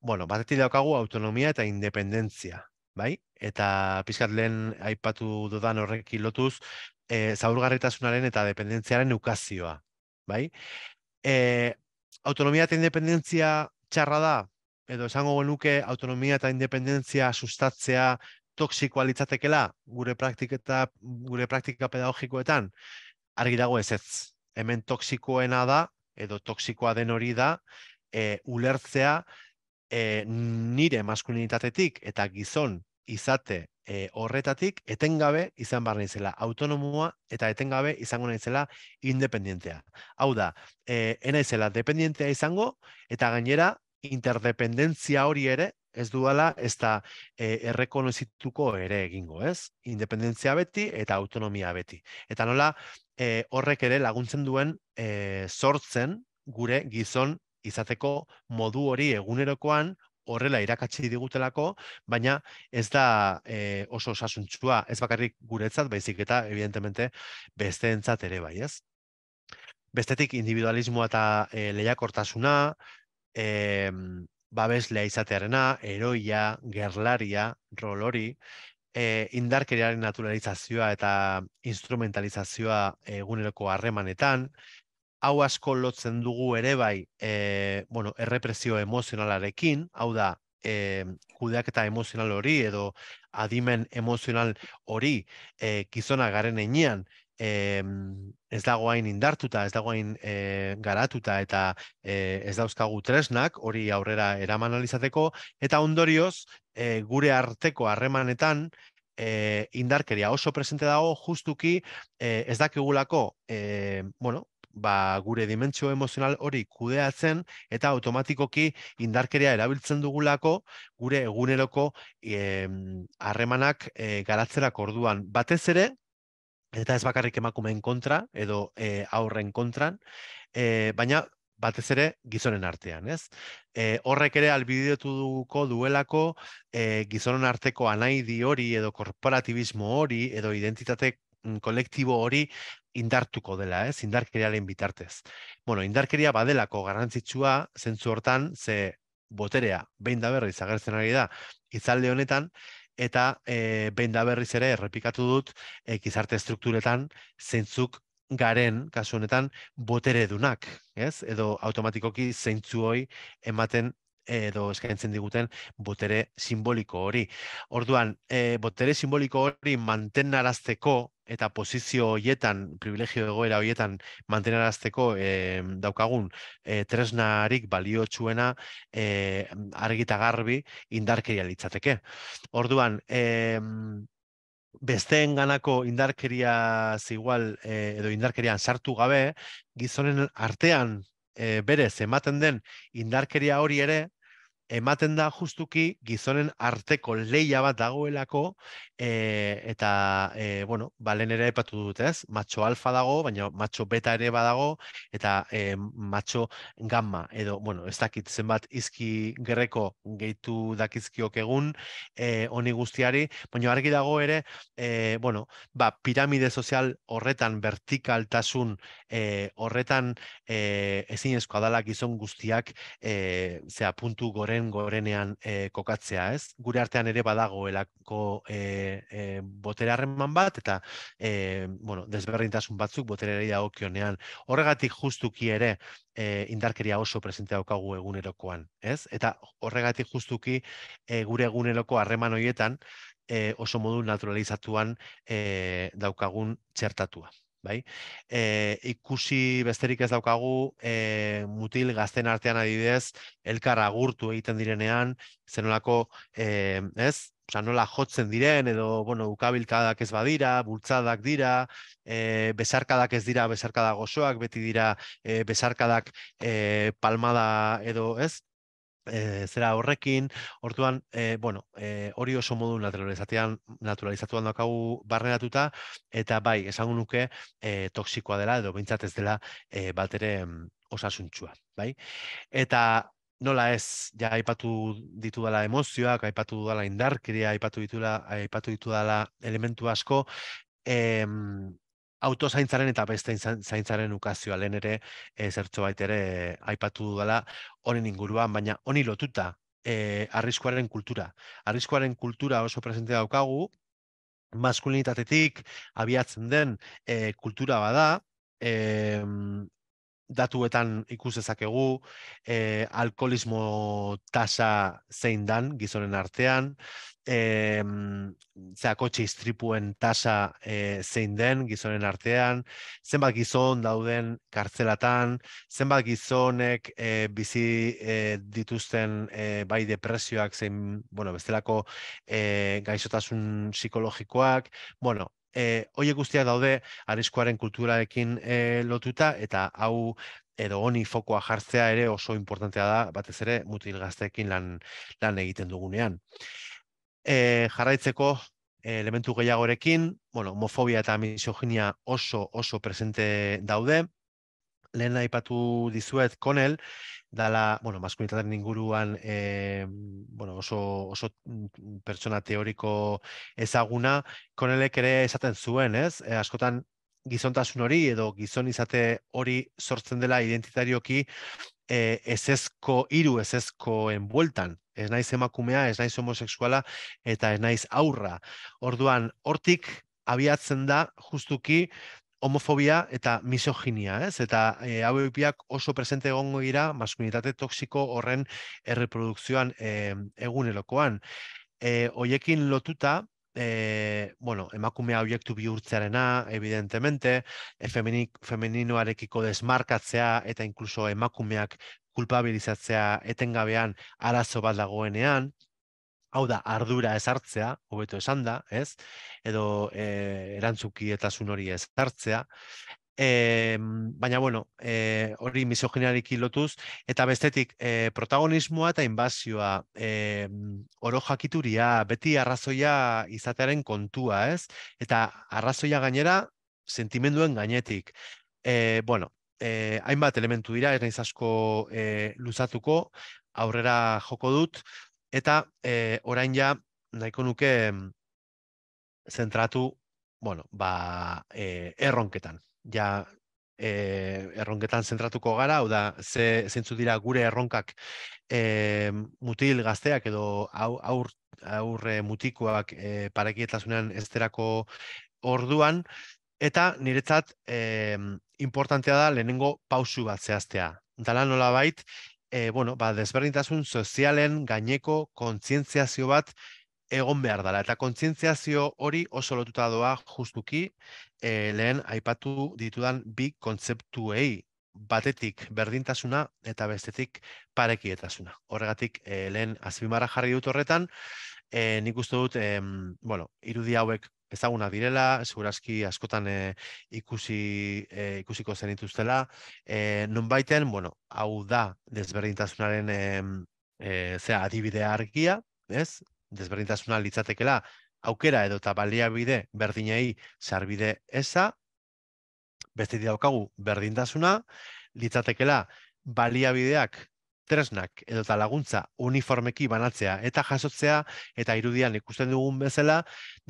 S2: bueno, batetik daukagu autonomia eta independentzia, bai? Eta pixkat lehen aipatu dodan horrekin lotuz, e, zaurgarritasunaren eta dependentziaren ukazioa, bai? E, autonomia eta independentzia txarra da, edo esango genuke autonomia eta independentzia sustatzea toksikoa litzatekela gure praktiketa gure praktika pedagogikoetan argi dago ez ez. Hemen toksikoena da edo toksikoa den hori da e, ulertzea e, nire maskulinitatetik eta gizon izate e, horretatik etengabe izan behar nintzela, autonomua eta etengabe izango naizela independentea. Hau da, e, enaizela dependientea izango eta gainera interdependentzia hori ere ez duala ez da e, errekonozituko ere egingo, ez? Independentzia beti eta autonomia beti. Eta nola e, horrek ere laguntzen duen e, sortzen gure gizon izateko modu hori egunerokoan horrela irakatsi digutelako, baina ez da eh, oso osasuntsua, ez bakarrik guretzat, baizik eta evidentemente besteentzat ere bai, ez? Bestetik individualismoa eta e, lehiakortasuna, e, babeslea izatearena, eroia, gerlaria, rol hori, e, indarkeriaren naturalizazioa eta instrumentalizazioa eguneroko harremanetan, hau asko lotzen dugu ere bai, eh, bueno, errepresio emozionalarekin, hau da, e, kudeaketa eta emozional hori, edo adimen emozional hori, e, eh, kizona garen enean, e, ez dagoain indartuta, ez dagoain e, eh, garatuta, eta e, ez dauzkagu tresnak, hori aurrera eraman alizateko, eta ondorioz, e, gure arteko harremanetan, E, indarkeria oso presente dago justuki e, ez dakigulako e, bueno, ba, gure dimentsio emozional hori kudeatzen eta automatikoki indarkeria erabiltzen dugulako gure eguneroko harremanak e, garatzerak orduan batez ere eta ez bakarrik emakumeen kontra edo e, aurren kontran e, baina batez ere gizonen artean, ez? E, horrek ere albidetu duko duelako e, gizonen arteko anaidi hori edo korporatibismo hori edo identitate Mm, kolektibo hori indartuko dela, ez, indarkeriaren bitartez. Bueno, indarkeria badelako garrantzitsua, zentzu hortan, ze boterea, behin da berriz agertzen ari da, izalde honetan, eta e, behin da berriz ere errepikatu dut, eh, gizarte strukturetan, zentzuk garen, kasu honetan, botere dunak, ez? Edo automatikoki zeintzu hoi ematen edo eskaintzen diguten botere simboliko hori. Orduan, e, botere simboliko hori mantenarazteko eta posizio hoietan, privilegio egoera hoietan mantenarazteko e, daukagun e, tresnarik balio txuena argita garbi indarkeria litzateke. Orduan, e, Besteen ganako indarkeria zigual e, eh, edo indarkerian sartu gabe, gizonen artean e, berez ematen den indarkeria hori ere, ematen da justuki gizonen arteko leia bat dagoelako e, eta e, bueno, balen ere epatu dut ez, macho alfa dago, baina macho beta ere badago eta e, macho gamma edo, bueno, ez dakit zenbat izki gerreko geitu dakizkiok egun e, honi guztiari, baina argi dago ere e, bueno, ba, piramide sozial horretan, vertikal tasun e, horretan e, ezin dala gizon guztiak e, zea puntu gore horren gorenean e, kokatzea, ez? Gure artean ere badagoelako e, e, botere harreman bat, eta e, bueno, desberdintasun batzuk boterari dagokionean. Horregatik justuki ere e, indarkeria oso presente daukagu egunerokoan, ez? Eta horregatik justuki e, gure eguneroko harreman hoietan e, oso modu naturalizatuan e, daukagun txertatua bai? Eh, ikusi besterik ez daukagu e, mutil gazten artean adidez, elkar agurtu egiten direnean, zenolako, e, eh, ez? Osa, nola jotzen diren, edo, bueno, ukabilkadak ez badira, bultzadak dira, e, besarkadak ez dira, besarkadago soak, beti dira, e, besarkadak e, palmada edo, ez? e, zera horrekin, orduan, e, bueno, e, hori oso modu naturalizatean, naturalizatuan daukagu barrenatuta, eta bai, esan nuke e, toksikoa dela, edo bintzat ez dela, e, bat ere mm, osasuntxua, bai? Eta nola ez, ja aipatu ditu dela emozioak, aipatu dela indarkeria, aipatu ditu dela, aipatu ditu elementu asko, autozaintzaren eta beste zaintzaren ukazioa lehen ere e, eh, bait baitere eh, aipatu dudala honen inguruan, baina honi lotuta e, arriskuaren kultura. Arriskuaren kultura oso presente daukagu, maskulinitatetik abiatzen den kultura bada, e, datuetan ikus dezakegu e, alkoholismo tasa zein dan gizonen artean, e, zeako istripuen tasa e, zein den gizonen artean, zenbat gizon dauden kartzelatan, zenbat gizonek e, bizi dituzten e, bai depresioak zein, bueno, bestelako e, gaixotasun psikologikoak, bueno, e, oie guztia daude arriskuaren kulturarekin e, lotuta eta hau edo honi fokoa jartzea ere oso importantea da batez ere mutil gazteekin lan, lan egiten dugunean. E, jarraitzeko e, elementu gehiagorekin, bueno, homofobia eta misoginia oso oso presente daude, lehen aipatu dizuet konel, dala, bueno, maskulinitatearen inguruan e, bueno, oso, oso mm, pertsona teoriko ezaguna, konelek ere esaten zuen, ez? E, askotan gizontasun hori edo gizon izate hori sortzen dela identitarioki e, ezezko hiru ezezko enbueltan. Ez naiz emakumea, ez naiz homosexuala eta ez naiz aurra. Orduan, hortik abiatzen da justuki homofobia eta misoginia, ez? Eta e, eh, hauepiak oso presente egongo dira maskulinitate toksiko horren erreprodukzioan e, egunelokoan. E, eh, oiekin lotuta, eh, bueno, emakumea oiektu bihurtzearena, evidentemente, e, femeninoarekiko desmarkatzea eta inkluso emakumeak kulpabilizatzea etengabean arazo bat dagoenean, hau da, ardura ezartzea, hobeto esan da, ez? Edo e, eh, erantzuki eta zun hori ezartzea. E, baina, bueno, e, hori misoginarik lotuz eta bestetik, e, protagonismoa eta inbazioa, e, oro jakituria, beti arrazoia izatearen kontua, ez? Eta arrazoia gainera, sentimenduen gainetik. E, bueno, e, hainbat elementu dira, ez asko e, luzatuko, aurrera joko dut, Eta e, orain ja nahiko nuke mm, zentratu bueno, ba, e, erronketan. Ja e, erronketan zentratuko gara, hau da, ze, zeintzu dira gure erronkak e, mutil gazteak edo aur, aurre mutikoak e, parekietasunean esterako orduan, eta niretzat e, importantea da lehenengo pausu bat zehaztea. Dala nola bait, e, bueno, ba, desberdintasun sozialen gaineko kontzientziazio bat egon behar dela. Eta kontzientziazio hori oso lotuta doa justuki e, lehen aipatu ditudan bi kontzeptuei batetik berdintasuna eta bestetik parekietasuna. Horregatik e, lehen azpimara jarri dut horretan, e, nik uste dut, e, bueno, irudi hauek ezaguna direla, segurazki askotan eh, ikusi, e, ikusiko zen eh, nonbaiten, bueno, hau da desberdintasunaren e, e, adibide argia, ez? Desberdintasuna litzatekela aukera edo eta baliabide berdinei sarbide eza, beste daukagu berdintasuna, litzatekela baliabideak tresnak edo eta laguntza uniformeki banatzea eta jasotzea eta irudian ikusten dugun bezala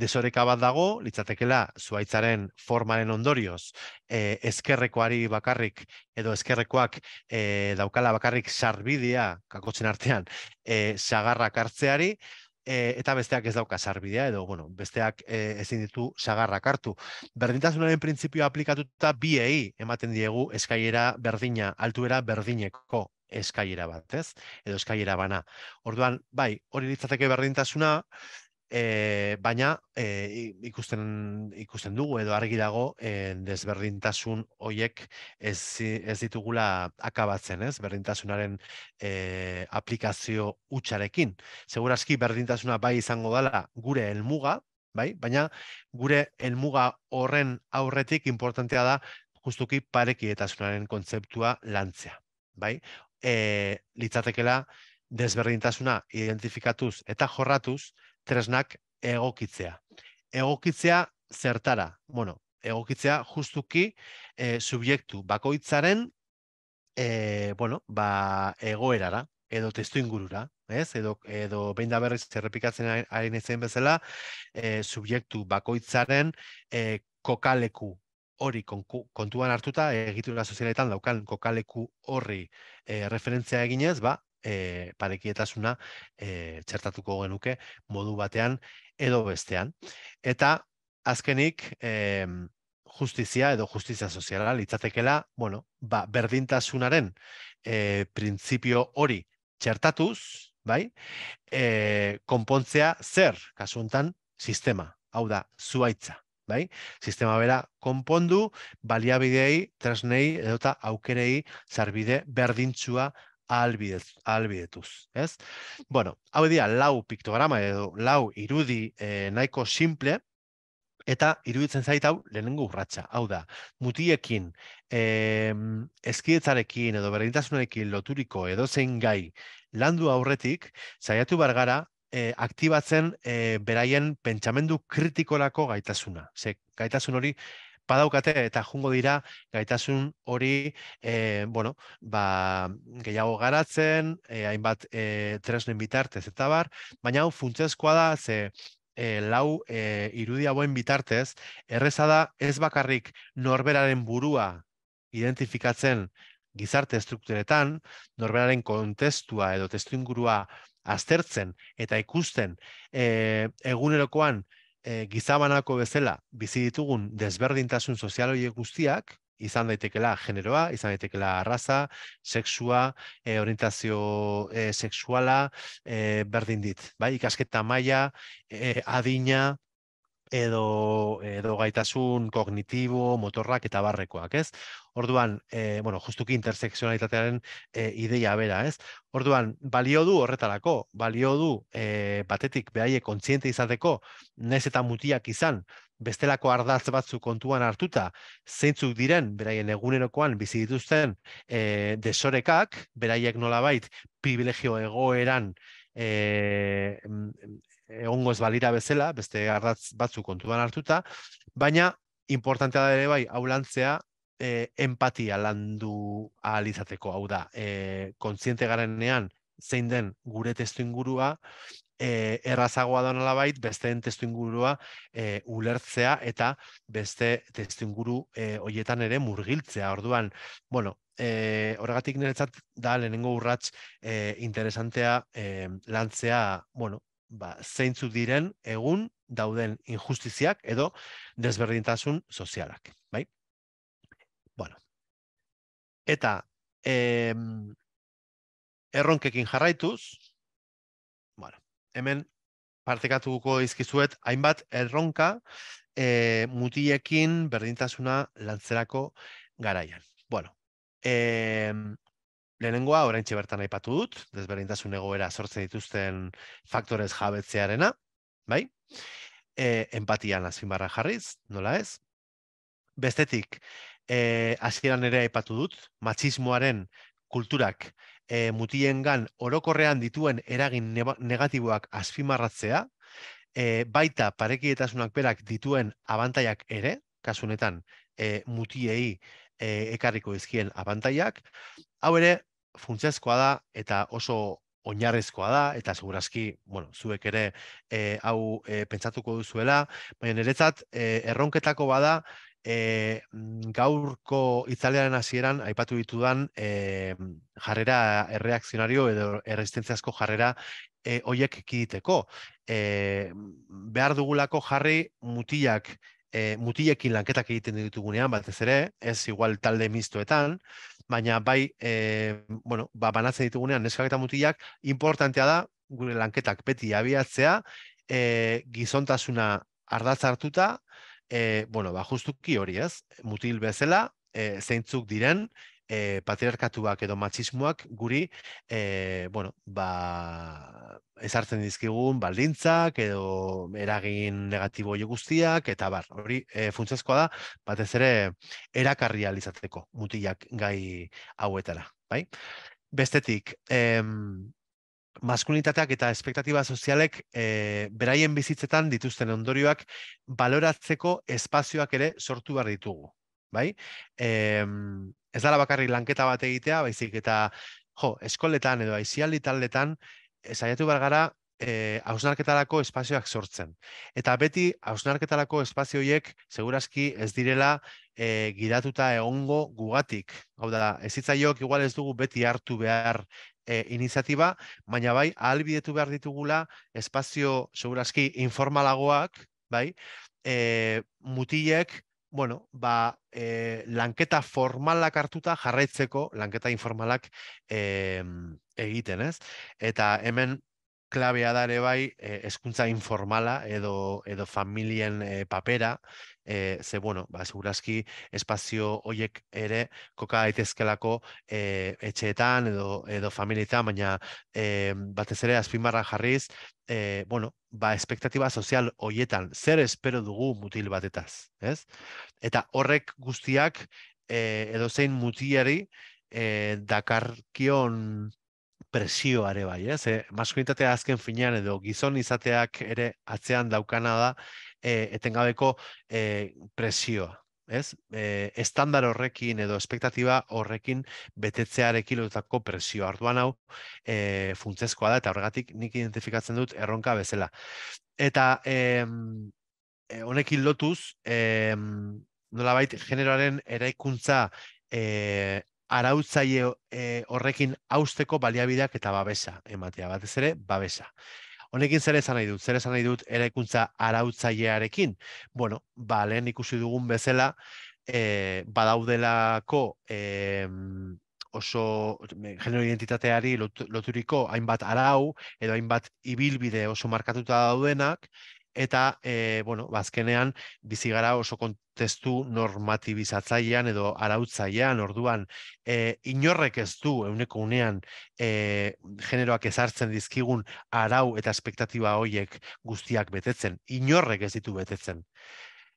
S2: desoreka bat dago litzatekela zuaitzaren formaren ondorioz e, eskerrekoari bakarrik edo eskerrekoak e, daukala bakarrik sarbidea kakotzen artean e, sagarrak hartzeari e, eta besteak ez dauka sarbidea edo bueno besteak e, ezin ditu sagarrak hartu berdintasunaren printzipioa aplikatuta biei ematen diegu eskailera berdina altuera berdineko eskailera bat, ez? Edo eskailera bana. Orduan, bai, hori litzateke berdintasuna, e, baina e, ikusten ikusten dugu edo argi dago e, desberdintasun hoiek ez, ez ditugula akabatzen, ez? Berdintasunaren e, aplikazio hutsarekin. Segurazki berdintasuna bai izango dala gure helmuga, bai? Baina gure helmuga horren aurretik importantea da justuki parekietasunaren kontzeptua lantzea bai? e, eh, litzatekela desberdintasuna identifikatuz eta jorratuz tresnak egokitzea. Egokitzea zertara? Bueno, egokitzea justuki e, subjektu bakoitzaren e, bueno, ba, egoerara edo testu ingurura, Edo edo bain da berriz ari naizen bezala, e, subjektu bakoitzaren e, kokaleku hori kontuan hartuta egitura sozialetan daukan kokaleku horri e, eh, referentzia eginez, ba, e, parekietasuna e, txertatuko genuke modu batean edo bestean. Eta azkenik e, justizia edo justizia soziala litzatekela, bueno, ba, berdintasunaren e, printzipio hori txertatuz, bai, e, konpontzea zer, kasu honetan, sistema, hau da, zuaitza bai? Sistema bera konpondu, baliabidei, tresnei edo ta aukerei zarbide berdintzua albidez, albidetuz, ez? Bueno, hau dira lau piktograma edo lau irudi eh, nahiko simple eta iruditzen zait hau lehenengo urratsa. Hau da, mutiekin eh eskidetzarekin edo berdintasunarekin loturiko edo zein gai landu aurretik saiatu bar e, aktibatzen e, beraien pentsamendu kritikolako gaitasuna. Ze gaitasun hori padaukate eta jungo dira gaitasun hori e, bueno, ba, gehiago garatzen, e, hainbat e, tresnen bitartez eta bar, baina hau funtzezkoa da ze e, lau e, irudia boen bitartez, erreza da ez bakarrik norberaren burua identifikatzen gizarte estrukturetan, norberaren kontestua edo testu ingurua aztertzen eta ikusten e, egunerokoan e, eh, gizabanako bezala bizi ditugun desberdintasun sozial horiek guztiak, izan daitekela generoa, izan daitekela arraza, sexua, e, orientazio e, sexuala, e, berdin dit, bai, ikasketa maila, e, adina, edo, edo gaitasun kognitibo, motorrak eta barrekoak, ez? Orduan, e, bueno, justuki interseksionalitatearen e, eh, ideia bera, ez? Orduan, balio du horretarako, balio du eh, batetik behaie kontziente izateko, nez eta mutiak izan, bestelako ardatz batzu kontuan hartuta, zeintzuk diren, beraien egunerokoan bizi dituzten e, desorekak, beraiek nolabait privilegio egoeran e, egongo ez balira bezala, beste ardatz batzu kontuan hartuta, baina, Importantea da ere bai, haulantzea, e, empatia landu alizateko hau da e, kontziente garenean zein den gure testu ingurua eh, errazagoa da nolabait besteen testu ingurua e, ulertzea eta beste testu inguru e, hoietan ere murgiltzea orduan bueno e, horregatik noretzat da lehenengo urrats e, interesantea e, lantzea bueno ba zeintzuk diren egun dauden injustiziak edo desberdintasun sozialak Eta erronkekin jarraituz, bueno, hemen partekatuko izkizuet hainbat erronka e, eh, mutiekin berdintasuna lantzerako garaian. Bueno, e, lehenengoa orain bertan aipatu dut, desberdintasun egoera sortzen dituzten faktorez jabetzearena, bai? E, empatian azpimarra jarriz, nola ez? Bestetik, e, eh, azieran ere aipatu dut, matxismoaren kulturak e, eh, mutiengan orokorrean dituen eragin negatiboak azpimarratzea, e, baita parekietasunak berak dituen abantaiak ere, kasunetan e, mutiei e, ekarriko izkien abantaiak, hau ere funtsezkoa da eta oso oinarrezkoa da, eta segurazki, bueno, zuek ere e, hau e, pentsatuko duzuela, baina niretzat e, erronketako bada, e, gaurko itzalearen hasieran aipatu ditudan e, jarrera erreakzionario edo erresistentziazko jarrera e, eh, hoiek ekiditeko. E, behar dugulako jarri mutilak e, mutilekin lanketak egiten ditugunean batez ere, ez igual talde mistoetan, baina bai e, bueno, ba, banatzen ditugunean neskak eta mutilak importantea da gure lanketak beti abiatzea e, gizontasuna ardatz hartuta e, bueno, ba, justuki hori ez, mutil bezala, e, zeintzuk diren, e, patriarkatuak edo matxismoak guri, e, bueno, ba, ezartzen dizkigun baldintzak edo eragin negatibo hori guztiak, eta bar, hori e, funtsezkoa da, batez ere erakarri alizatzeko mutilak gai hauetara, bai? Bestetik, em, maskulinitateak eta espektatiba sozialek e, beraien bizitzetan dituzten ondorioak baloratzeko espazioak ere sortu behar ditugu. Bai? E, ez dara bakarrik lanketa bat egitea, baizik eta jo, eskoletan edo aizialdi taldetan eh, saiatu behar gara e, hausnarketarako espazioak sortzen. Eta beti hausnarketarako espazioiek segurazki ez direla e, gidatuta egongo gugatik. Hau da, ez igual ez dugu beti hartu behar e, iniziatiba, baina bai, ahalbidetu behar ditugula espazio, seguraski, informalagoak, bai, e, mutilek, bueno, ba, e, lanketa formalak hartuta jarraitzeko lanketa informalak e, egiten, ez? Eta hemen klabea dare bai, eskuntza informala edo, edo familien e, papera, e, ze bueno, ba, seguraski espazio hoiek ere koka daitezkelako e, eh, etxeetan edo, edo familietan, baina e, batez ere azpimarra jarriz, e, bueno, ba, espektatiba sozial hoietan, zer espero dugu mutil batetaz, ez? Eta horrek guztiak e, edo zein mutiari dakarkion presio are bai, ez? E, azken finean edo gizon izateak ere atzean daukana da e, etengabeko e, eh, presioa. Ez? E, estandar horrekin edo espektatiba horrekin betetzearekin lotutako presio arduan hau e, funtzezkoa da eta horregatik nik identifikatzen dut erronka bezala. Eta e, honekin lotuz, e, nolabait generoaren eraikuntza e, arautzaile horrekin hausteko baliabideak eta babesa ematea, batez ere babesa. Honekin zer esan nahi dut, zer esan nahi dut eraikuntza arautzailearekin. Bueno, ba lehen ikusi dugun bezala, e, badaudelako e, oso genero identitateari loturiko hainbat arau edo hainbat ibilbide oso markatuta daudenak eta e, bueno, bazkenean ba, bizi gara oso kontestu normatibizatzailean edo arautzailean, orduan e, inorrek ez du euneko unean e, generoak ezartzen dizkigun arau eta aspektatiba hoiek guztiak betetzen, inorrek ez ditu betetzen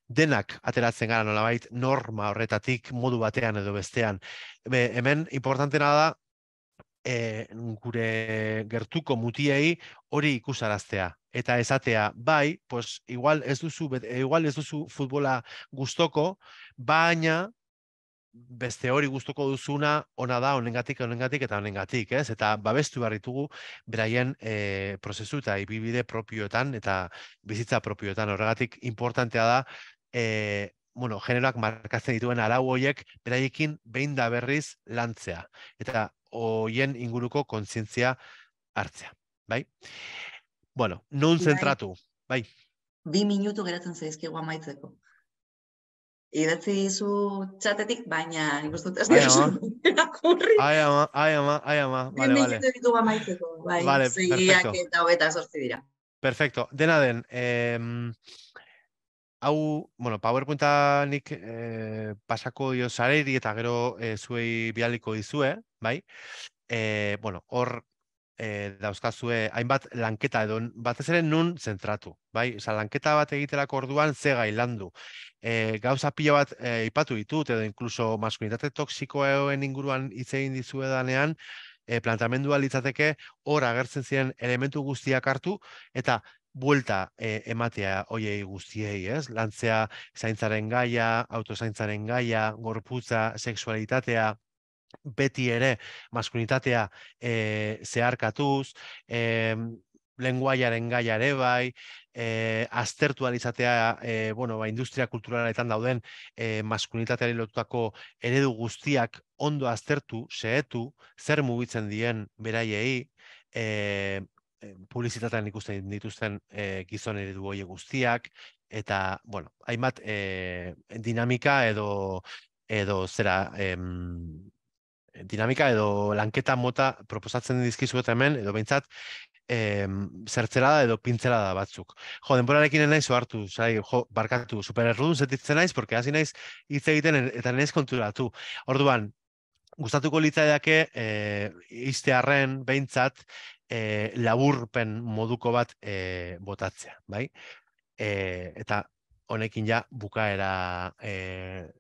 S2: denak ateratzen gara nolabait norma horretatik modu batean edo bestean. hemen importantena da e, gure gertuko mutiei hori ikusaraztea eta esatea bai pues igual ez duzu igual ez duzu futbola gustoko baina beste hori gustoko duzuna ona da honengatik honengatik eta honengatik ez eta babestu barritugu beraien e, prozesu eta ibibide propioetan eta bizitza propioetan horregatik importantea da e, bueno, generoak markatzen dituen arau horiek beraiekin behin da berriz lantzea. Eta oien inguruko kontzientzia hartzea, bai? Bueno, nun bai. zentratu, bai?
S1: Bi minutu geratzen zaizkigu amaitzeko. Idatzi zu txatetik, baina ikustu ez dira zuen.
S2: Ai ama, ai ama, ai ama. Bale,
S1: bale. Bale, perfecto.
S2: Perfecto. Dena den, hau, bueno, powerpointa nik eh, pasako jo zareiri eta gero eh, zuei bialiko izue bai? E, bueno, hor e, dauzkazue hainbat lanketa edo batez ere nun zentratu, bai? lanketa bat egiterako orduan ze landu. E, gauza pila bat e, ipatu ditut edo inkluso maskulinitate toksikoen inguruan hitz egin danean, e, plantamendua litzateke hor agertzen ziren elementu guztiak hartu eta buelta e, ematea hoiei guztiei, ez? Lantzea zaintzaren gaia, autozaintzaren gaia, gorputza, sexualitatea, beti ere maskulinitatea e, zeharkatuz, e, lenguaiaren gaia ere bai, e, aztertu alizatea, eh, bueno, ba, industria kulturalaetan dauden e, maskulinitateari lotutako eredu guztiak ondo aztertu, sehetu, zer mugitzen dien beraiei, e, publizitatean ikusten dituzten e, gizon eredu hoi guztiak, eta, bueno, hainbat e, dinamika edo edo zera em, dinamika edo lanketa mota proposatzen dizkizuet hemen, edo behintzat, em, zertzelada edo pintzelada batzuk. Jo, denporarekin nahi hartu, zai, jo, barkatu, super errudun zetitzen naiz, porque hasi naiz hitz egiten eta neiz konturatu. Orduan, gustatuko edake e, eh, iztearen behintzat e, laburpen moduko bat e, botatzea, bai? E, eta honekin ja bukaera e,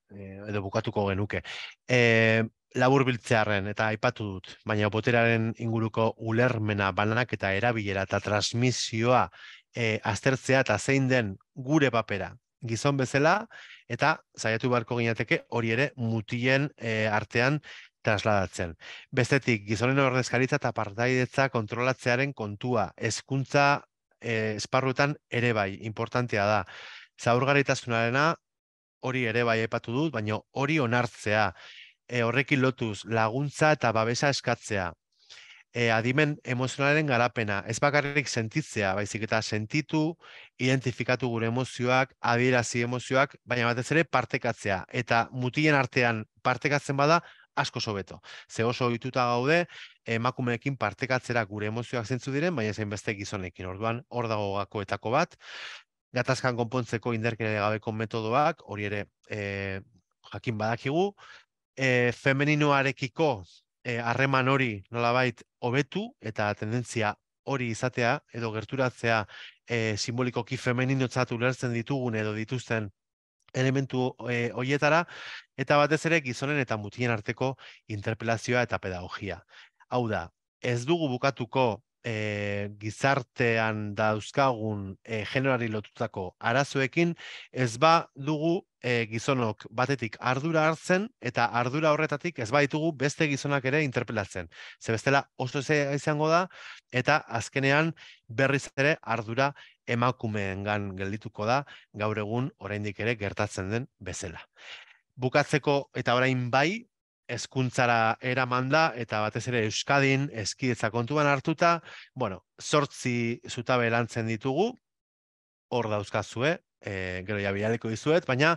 S2: edo bukatuko genuke. Eta, labur biltzearen eta aipatu dut, baina boteraren inguruko ulermena banak eta erabilera eta transmisioa eh, aztertzea eta zein den gure papera gizon bezala eta saiatu beharko ginateke hori ere mutien eh, artean trasladatzen. Bestetik, gizonen ordezkaritza eta partaidetza kontrolatzearen kontua, hezkuntza e, esparruetan ere bai, importantea da. Zaurgarritasunarena hori ere bai epatu dut, baina hori onartzea, e, horrekin lotuz laguntza eta babesa eskatzea. E, adimen emozionalaren garapena, ez bakarrik sentitzea, baizik eta sentitu, identifikatu gure emozioak, adierazi emozioak, baina batez ere partekatzea. Eta mutien artean partekatzen bada, asko sobeto. Ze oso dituta gaude, emakumeekin partekatzera gure emozioak zentzu diren, baina zein beste gizonekin, orduan, hor dago bat. Gatazkan konpontzeko inderkere gabeko metodoak, hori ere, e, jakin badakigu, e, femeninoarekiko e, harreman hori nolabait hobetu eta tendentzia hori izatea edo gerturatzea e, simbolikoki txatu ulertzen ditugun edo dituzten elementu e, hoietara eta batez ere gizonen eta mutien arteko interpelazioa eta pedagogia. Hau da, ez dugu bukatuko e, gizartean dauzkagun e, generari lotutako arazoekin, ez ba dugu e, gizonok batetik ardura hartzen eta ardura horretatik ez baditugu beste gizonak ere interpelatzen. Ze bestela oso ze izango da eta azkenean berriz ere ardura emakumeengan geldituko da gaur egun oraindik ere gertatzen den bezala. Bukatzeko eta orain bai hezkuntzara eraman eta batez ere Euskadin eskidetza kontuan hartuta, bueno, sortzi zutabe lantzen ditugu, hor dauzkazue, e, gero ja dizuet, baina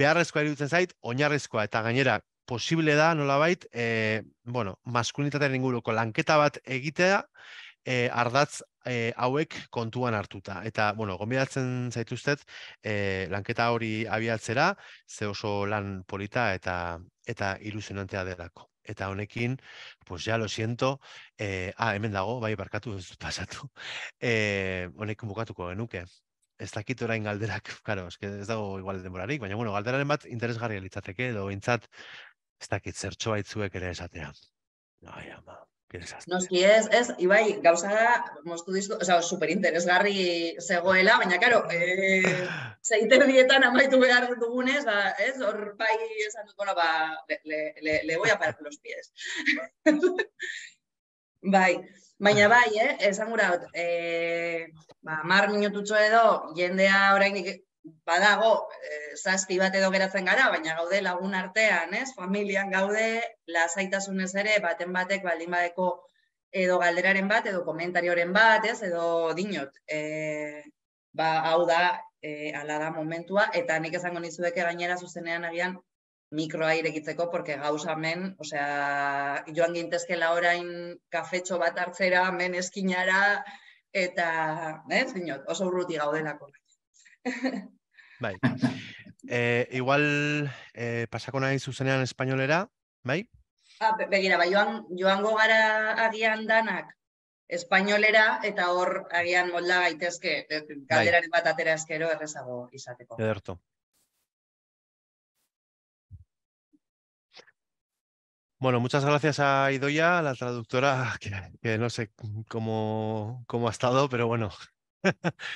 S2: beharrezkoa iruditzen zait, oinarrezkoa eta gainera posible da nolabait, e, bueno, maskulinitatearen inguruko lanketa bat egitea, e, ardatz e, hauek kontuan hartuta. Eta, bueno, gombidatzen zaituztet, e, lanketa hori abiatzera, ze oso lan polita eta eta ilusionantea delako. Eta honekin, pues ja, lo siento, e, ah, hemen dago, bai, barkatu, ez dut pasatu, e, honekin bukatuko genuke ez dakit orain galderak, claro, ez dago igual baina bueno, galderaren bat interesgarria litzateke edo beintzat ez dakit zertxo baitzuek ere esatea. Ai, ama.
S1: Noski ez, ez, ibai, gauza da, moztu dizu, oza, sea, superinteresgarri zegoela, baina, karo, eh, zeiter dietan amaitu behar dugunez, ba, ez, hor bai esan dut, bueno, ba, le, le, le, le los pies. bai, Baina bai, eh, esan gura, eh, ba, mar minututxo edo, jendea orain badago, eh, zazpi bat edo geratzen gara, baina gaude lagun artean, eh, familian gaude, lazaitasunez ere, baten batek, baldin badeko, edo galderaren bat, edo komentarioren bat, ez, edo dinot, eh, ba, hau da, eh, ala da momentua, eta nik esango nizu gainera zuzenean agian, mikroa irekitzeko, porque gauza o osea, joan gintezkela orain kafetxo bat hartzera, men eskinara, eta, eh, zinot, oso urruti gaudelako.
S2: bai. E, igual, e, pasako nahi zuzenean espainolera, bai?
S1: Ah, begira, bai, joan, joango gara agian danak, espainolera eta hor agian molda gaitezke bai. galderaren bat atera eskero errezago izateko.
S3: Ederto,
S2: Bueno, muchas gracias a Idoya, la traductora, que, no sé cómo, cómo, ha estado, pero bueno.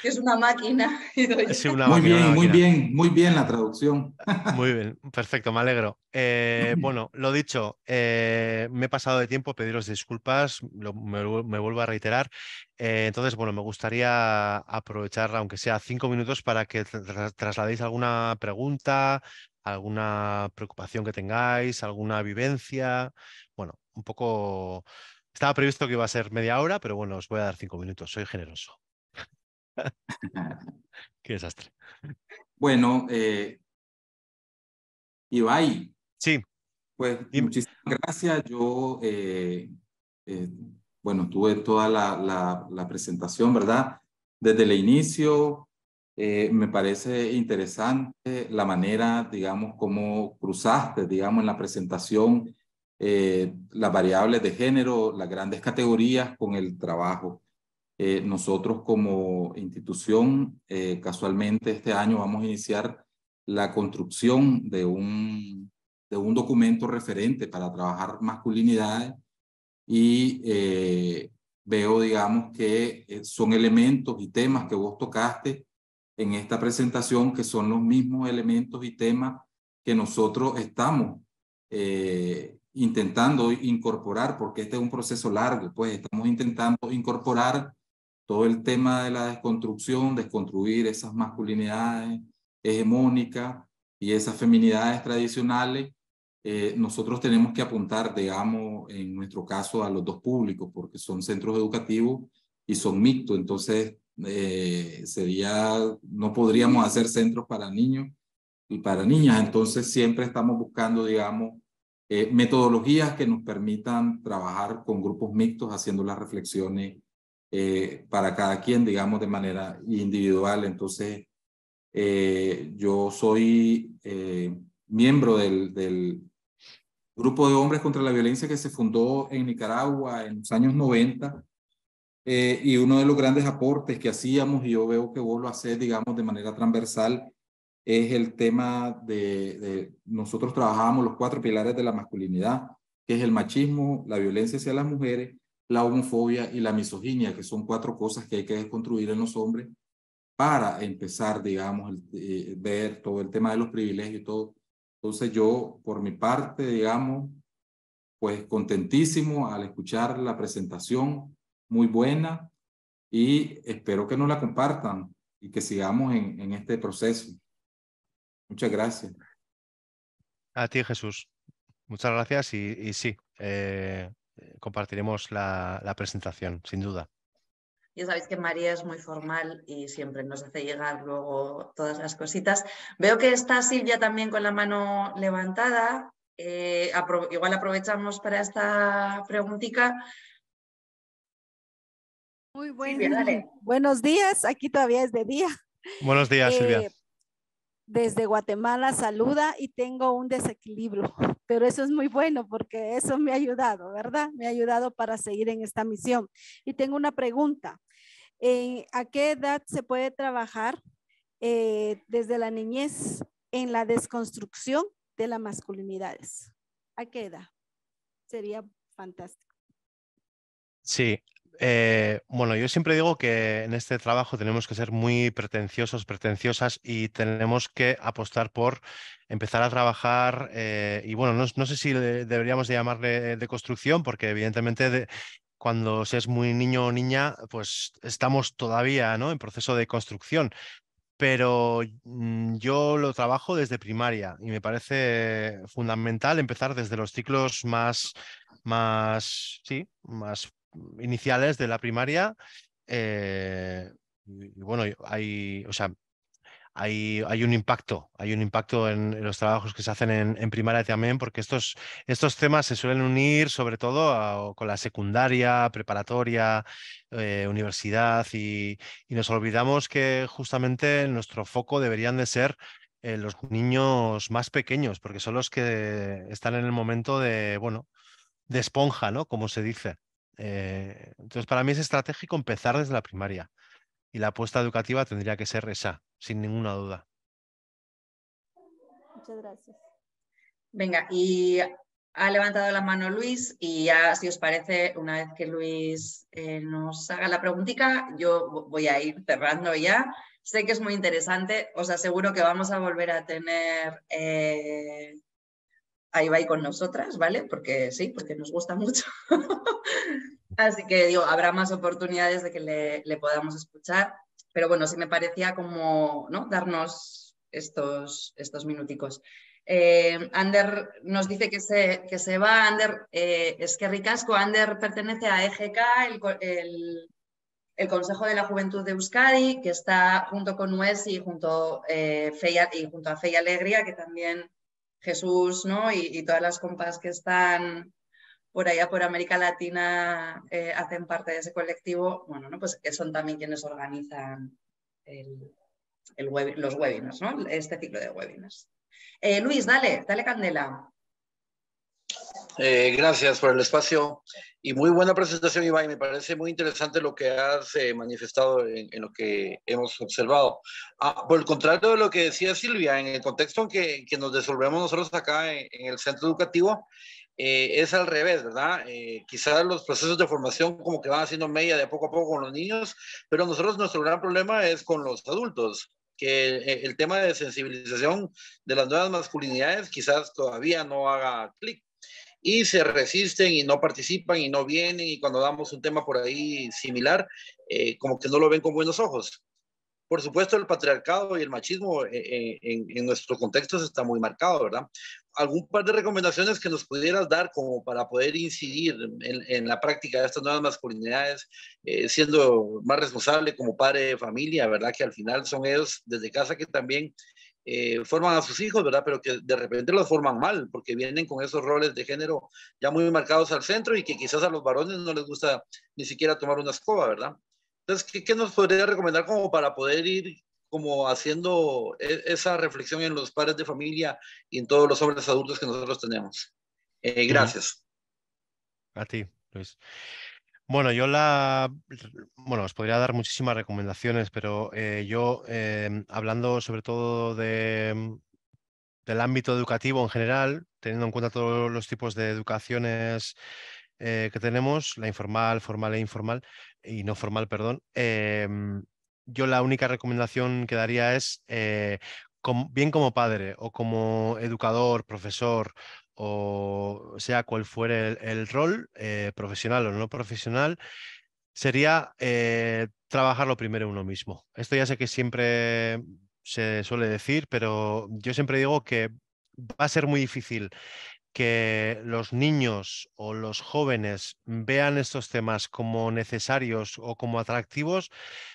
S1: Es una máquina. Idoya.
S2: muy bien, muy bien, muy bien la
S4: traducción.
S2: Muy bien, perfecto, me alegro. Eh, bueno, lo dicho, eh, me he pasado de tiempo, pediros disculpas, me, vuelvo a reiterar. Eh, entonces, bueno, me gustaría aprovechar, aunque sea cinco minutos, para que trasladéis alguna pregunta, alguna preocupación que tengáis, alguna vivencia. Bueno, un poco... Estaba previsto que iba a ser media hora, pero bueno, os voy a dar cinco minutos, soy generoso. Qué desastre.
S4: Bueno, eh, Ibai. Sí. Pues muchísimas gracias. Yo, eh, eh, bueno, tuve toda la presentación, ¿verdad? Desde el inicio, eh, me parece interesante la manera, digamos, como cruzaste, digamos, en la presentación eh, las variables de género, las grandes categorías con el trabajo. Eh, nosotros como institución, casualmente este año vamos a iniciar la construcción de un, de un documento referente para trabajar masculinidades y veo, digamos, que son elementos y temas que vos tocaste en esta presentación, que son los mismos elementos y temas que nosotros estamos eh, intentando incorporar, porque este es un proceso largo, pues estamos intentando incorporar todo el tema de la desconstrucción, desconstruir esas masculinidades hegemónicas y esas feminidades tradicionales, eh, nosotros tenemos que apuntar, digamos, en nuestro caso, a los dos públicos, porque son centros educativos y son mixtos. Entonces, eh, sería, no podríamos hacer centros para niños y para niñas. Entonces siempre estamos buscando, digamos, eh, metodologías que nos permitan trabajar con grupos mixtos, haciendo las reflexiones eh, para cada quien, digamos, de manera individual. Entonces, yo soy miembro del, del grupo de hombres contra la violencia que se fundó en Nicaragua en los años 90 eh, y uno de los grandes aportes que hacíamos, y yo veo que vos lo haces, digamos, de manera transversal, es el tema de, nosotros trabajamos los cuatro pilares de la masculinidad, que es el machismo, la violencia hacia las mujeres, la homofobia y la misoginia, que son cuatro cosas que hay que desconstruir en los hombres para empezar, digamos, eh, ver todo el tema de los privilegios y todo. Entonces yo, por mi parte, digamos, pues contentísimo al escuchar la presentación muy buena y espero que nos la compartan y que sigamos en, este proceso. Muchas gracias.
S2: A ti, Jesús. Muchas gracias y, sí, eh, compartiremos la, presentación, sin duda.
S1: Ya sabéis que María es muy formal y siempre nos hace llegar luego todas las cositas. Veo que está Silvia también con la mano levantada. Eh, igual aprovechamos para esta preguntita.
S5: Muy buenos días, aquí todavía es de día.
S2: Buenos días, Silvia. Eh,
S1: desde Guatemala saluda y tengo un
S5: desequilibrio,
S1: pero eso es muy bueno porque eso me ha ayudado, ¿verdad? Me ha ayudado para seguir en esta misión. Y tengo una pregunta. Eh, ¿A qué edad se puede trabajar eh, desde la niñez en la desconstrucción de las masculinidades? ¿A qué edad? Sería fantástico.
S2: Sí, eh, bueno, yo siempre digo que en este trabajo tenemos que ser muy pretenciosos, pretenciosas y tenemos que apostar por empezar a trabajar eh, y bueno, no, sé si deberíamos llamarle de construcción porque evidentemente cuando se es muy niño o niña, pues estamos todavía ¿no? en proceso de construcción. Pero mm, yo lo trabajo desde primaria y me parece fundamental empezar desde los ciclos más, más, sí, más iniciales de la primaria. Eh, y bueno, hay, o sea, hay, hay, un impacto, hay un impacto en, los trabajos que se hacen en, primaria también, porque estos, estos temas se suelen unir sobre todo con la secundaria, preparatoria, eh, universidad, y, nos olvidamos que justamente nuestro foco deberían de ser eh, los niños más pequeños, porque son los que están en el momento de, bueno, de esponja, ¿no? Como se dice. Eh, entonces, para mí es estratégico empezar desde la primaria y la apuesta educativa tendría que ser esa, sin ninguna duda.
S1: Muchas gracias. Venga, y ha levantado la mano Luis y ya, si os parece, una vez que Luis eh, nos haga la preguntita, yo voy a ir cerrando ya. Sé que es muy interesante, os aseguro que vamos a volver a tener eh, ahí va y con nosotras, ¿vale? Porque sí, porque nos gusta mucho. Así que digo, habrá más oportunidades de que le, podamos escuchar. Pero bueno, sí me parecía como ¿no? darnos estos, estos minuticos. Eh, Ander nos dice que se, que se va. Ander, eh, es que ricasco. Ander pertenece a EGK, el, Consejo de la Juventud de Euskadi, que está junto con UES y junto, eh, y, junto a Fe y Alegría, que también Jesús ¿no? y, todas las compas que están por allá por América Latina eh, hacen parte de ese colectivo, bueno, ¿no? pues son también quienes organizan los
S5: webinars,
S2: ¿no?
S1: este
S5: ciclo de webinars. Eh, Luis, dale,
S1: dale candela.
S5: Eh, gracias por el espacio y muy buena presentación, Iván. Me parece muy interesante lo que has eh, manifestado en, lo que hemos observado. Ah, por el contrario de lo que decía Silvia, en el contexto en que, nos desenvolvemos nosotros acá en, el centro educativo, eh, es al revés, ¿verdad? quizás los procesos de formación como que van haciendo media de poco a poco con los niños, pero nosotros nuestro gran problema es con los adultos que el, el tema de sensibilización de las nuevas masculinidades quizás todavía no haga clic y se resisten y no participan y no vienen y cuando damos un tema por ahí similar, eh, como que no lo ven con buenos ojos. Por supuesto, el patriarcado y el machismo eh, eh, en, en, nuestros contextos está muy marcado, ¿verdad? ¿Algún par de recomendaciones que nos pudieras dar como para poder incidir en, la práctica de estas nuevas masculinidades, siendo más responsable como padre de familia, ¿verdad? Que al final son ellos desde casa que también eh, forman a sus hijos, ¿verdad? Pero que de repente los forman mal, porque vienen con esos roles de género ya muy marcados al centro y que quizás a los varones no les gusta ni siquiera tomar una escoba, ¿verdad? Entonces, ¿qué, nos podría recomendar como para poder ir como haciendo e, esa reflexión en los padres de familia y en todos los hombres adultos que nosotros tenemos? Eh, gracias.
S2: A ti, Luis. Bueno, yo la. Bueno, os podría dar muchísimas recomendaciones, pero eh, yo, em, hablando sobre todo de, mm, del ámbito educativo en general, teniendo en cuenta todos los tipos de educaciones eh, que tenemos, la informal, formal e informal, y no formal, perdón, em, yo la única recomendación que daría es, eh, bien como padre o como educador, profesor o sea cual fuere el, rol, eh, profesional o no profesional, sería eh, trabajar lo primero uno mismo. Esto ya sé que siempre se suele decir, pero yo siempre digo que va a ser muy difícil que los niños o los jóvenes vean estos temas como necesarios o como atractivos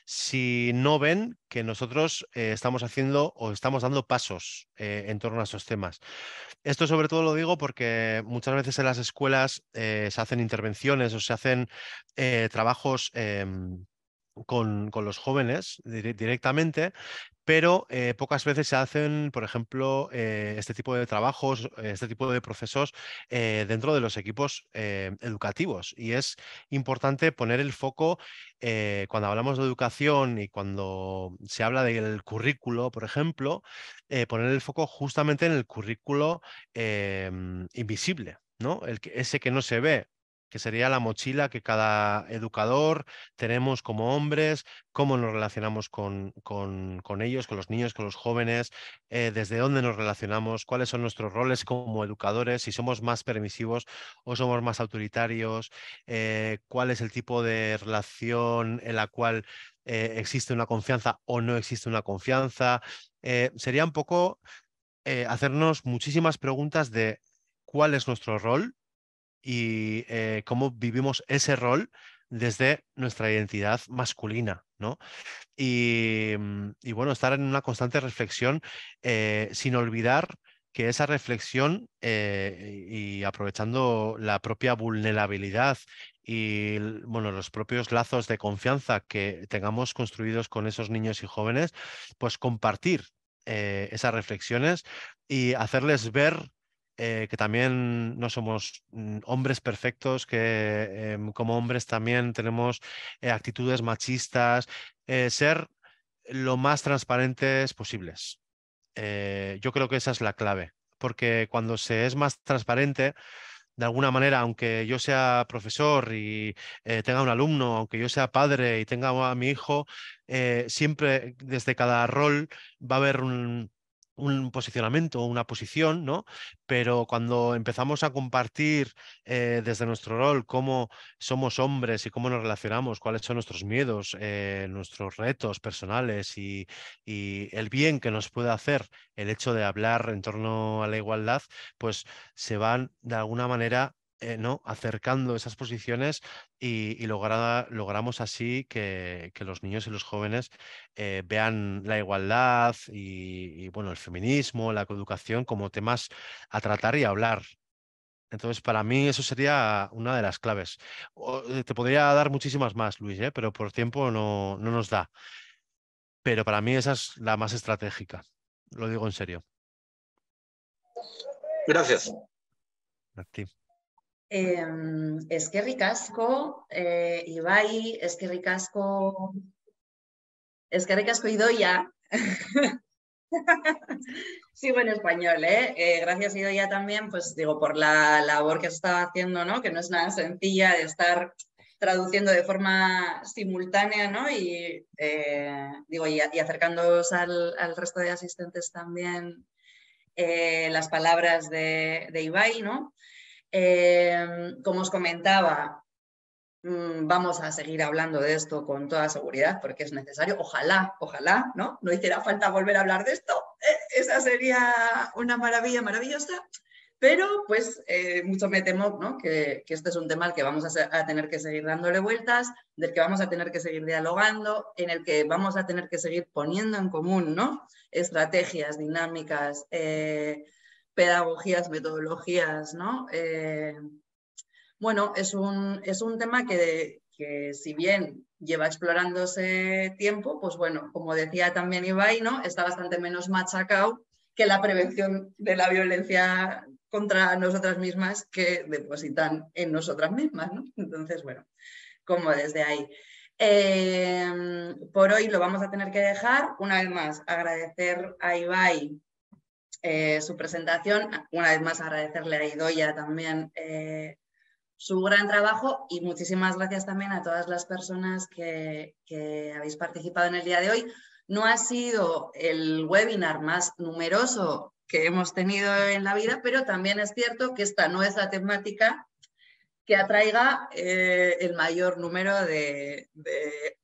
S2: si no ven que nosotros eh, estamos haciendo o estamos dando pasos eh, en torno a estos temas. Esto sobre todo lo digo porque muchas veces en las escuelas eh, se hacen intervenciones o se hacen trabajos... Em, con, con, los jóvenes directamente, pero eh, pocas veces se hacen, por ejemplo, eh, este tipo de trabajos, este tipo de procesos eh, dentro de los equipos educativos. Y es importante poner el foco cuando hablamos de educación y cuando se habla del currículo, por ejemplo, poner el foco justamente en el currículo em, invisible. ¿no? El ese que no se ve, que sería la mochila que cada educador tenemos como hombres, cómo nos relacionamos con, con, ellos, con los niños, con los jóvenes, eh, desde dónde nos relacionamos, cuáles son nuestros roles como educadores, si somos más permisivos o somos más autoritarios, eh, cuál es el tipo de relación en la cual eh, existe una confianza o no existe una confianza. sería un poco hacernos muchísimas preguntas de cuál es nuestro rol y eh, cómo vivimos ese rol desde nuestra identidad masculina, ¿no? Y, mm, bueno, estar en una constante reflexión eh, sin olvidar que esa reflexión eh, y aprovechando la propia vulnerabilidad y bueno, los propios lazos de confianza que tengamos construidos con esos niños y jóvenes, pues compartir esas reflexiones y hacerles ver eh, que también no somos mm, hombres perfectos, que em, como hombres también tenemos eh, actitudes machistas, eh, ser lo más transparentes posibles. yo creo que esa es la clave, porque cuando se es más transparente, de alguna manera, aunque yo sea profesor y tenga un alumno, aunque yo sea padre y tenga a mi hijo, siempre desde cada rol va a haber un, un posicionamiento o una posición, ¿no? Pero cuando empezamos a compartir eh, desde nuestro rol cómo somos hombres y cómo nos relacionamos, cuáles son nuestros miedos, eh, nuestros retos personales y, y, el bien que nos puede hacer el hecho de hablar en torno a la igualdad, pues se van de alguna manera eh, acercando esas posiciones y, logramos así que, los niños y los jóvenes eh, vean la igualdad y, bueno, el feminismo, la coeducación como temas a tratar y a hablar. Entonces, para mí eso sería una de las claves. Eh, te podría dar muchísimas más, Luis, pero por tiempo no, no nos da. Pero para mí esa es la más estratégica, lo digo en serio. Gracias. A
S1: eh, ricasco, Ibai, eh, Ibai, ricasco, es que ricasco, Idoia. Sigo en español, ¿eh? ¿eh? Gracias Idoia también, pues digo, por la labor que se haciendo, ¿no? Que no es nada sencilla de estar traduciendo de forma simultánea, ¿no? Y, eh, digo, y, al, resto de asistentes también eh, las palabras de, de Ibai, ¿no? Em, como os comentaba, mm, vamos a seguir hablando de esto con toda seguridad porque es necesario. Ojalá, ojalá, ¿no? No hiciera falta volver a hablar de esto. Eh, esa sería una maravilla maravillosa. Pero pues eh, mucho me temo ¿no? que, este es un tema al que vamos a, tener que seguir dándole vueltas, del que vamos a tener que seguir dialogando, en el que vamos a tener que seguir poniendo en común ¿no? estrategias, dinámicas, eh, pedagogías, metodologías, ¿no? Eh, bueno, es un, es un tema que, que si bien lleva explorándose tiempo, pues bueno, como decía también Ibai, ¿no? Está bastante menos machacado que la prevención de la violencia contra nosotras mismas que depositan en nosotras mismas, ¿no? Entonces, bueno, como desde ahí. Eh, por hoy lo vamos a tener que dejar. Una vez más, agradecer a Ibai eh, su presentación. Una vez más agradecerle a Idoya también eh, su gran trabajo y muchísimas gracias también a todas las personas que, habéis participado en el día de hoy. No ha sido el webinar más numeroso que hemos tenido en la vida, pero también es cierto que esta no es la temática que atraiga eh, el mayor número de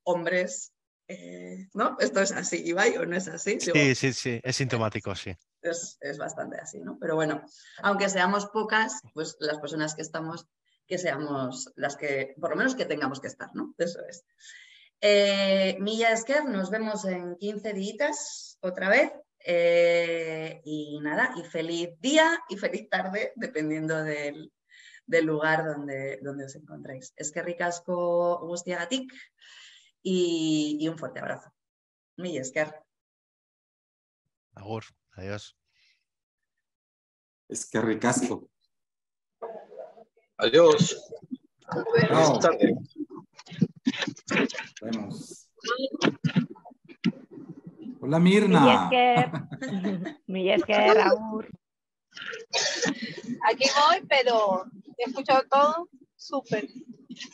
S1: hombres eh, ¿no? Esto es así, Ibai, o no es así. sí,
S2: sí, sí, es sintomático, sí.
S1: Es, bastante así, ¿no? Pero bueno, aunque seamos pocas, pues las personas que estamos, que seamos las que, por lo menos que tengamos que estar, ¿no? Eso es. Eh, Milla Esquer, nos vemos en 15 días otra vez. Eh, y nada, y feliz día y feliz tarde, dependiendo del, lugar donde, donde os encontréis. Es que ricasco, Gatik y, un fuerte abrazo. Mi Esquer
S2: Agur, adiós. Es que Adiós.
S3: Buenas
S4: Hola Mirna.
S1: Mi Aquí
S3: voy, pero he escuchado todo súper.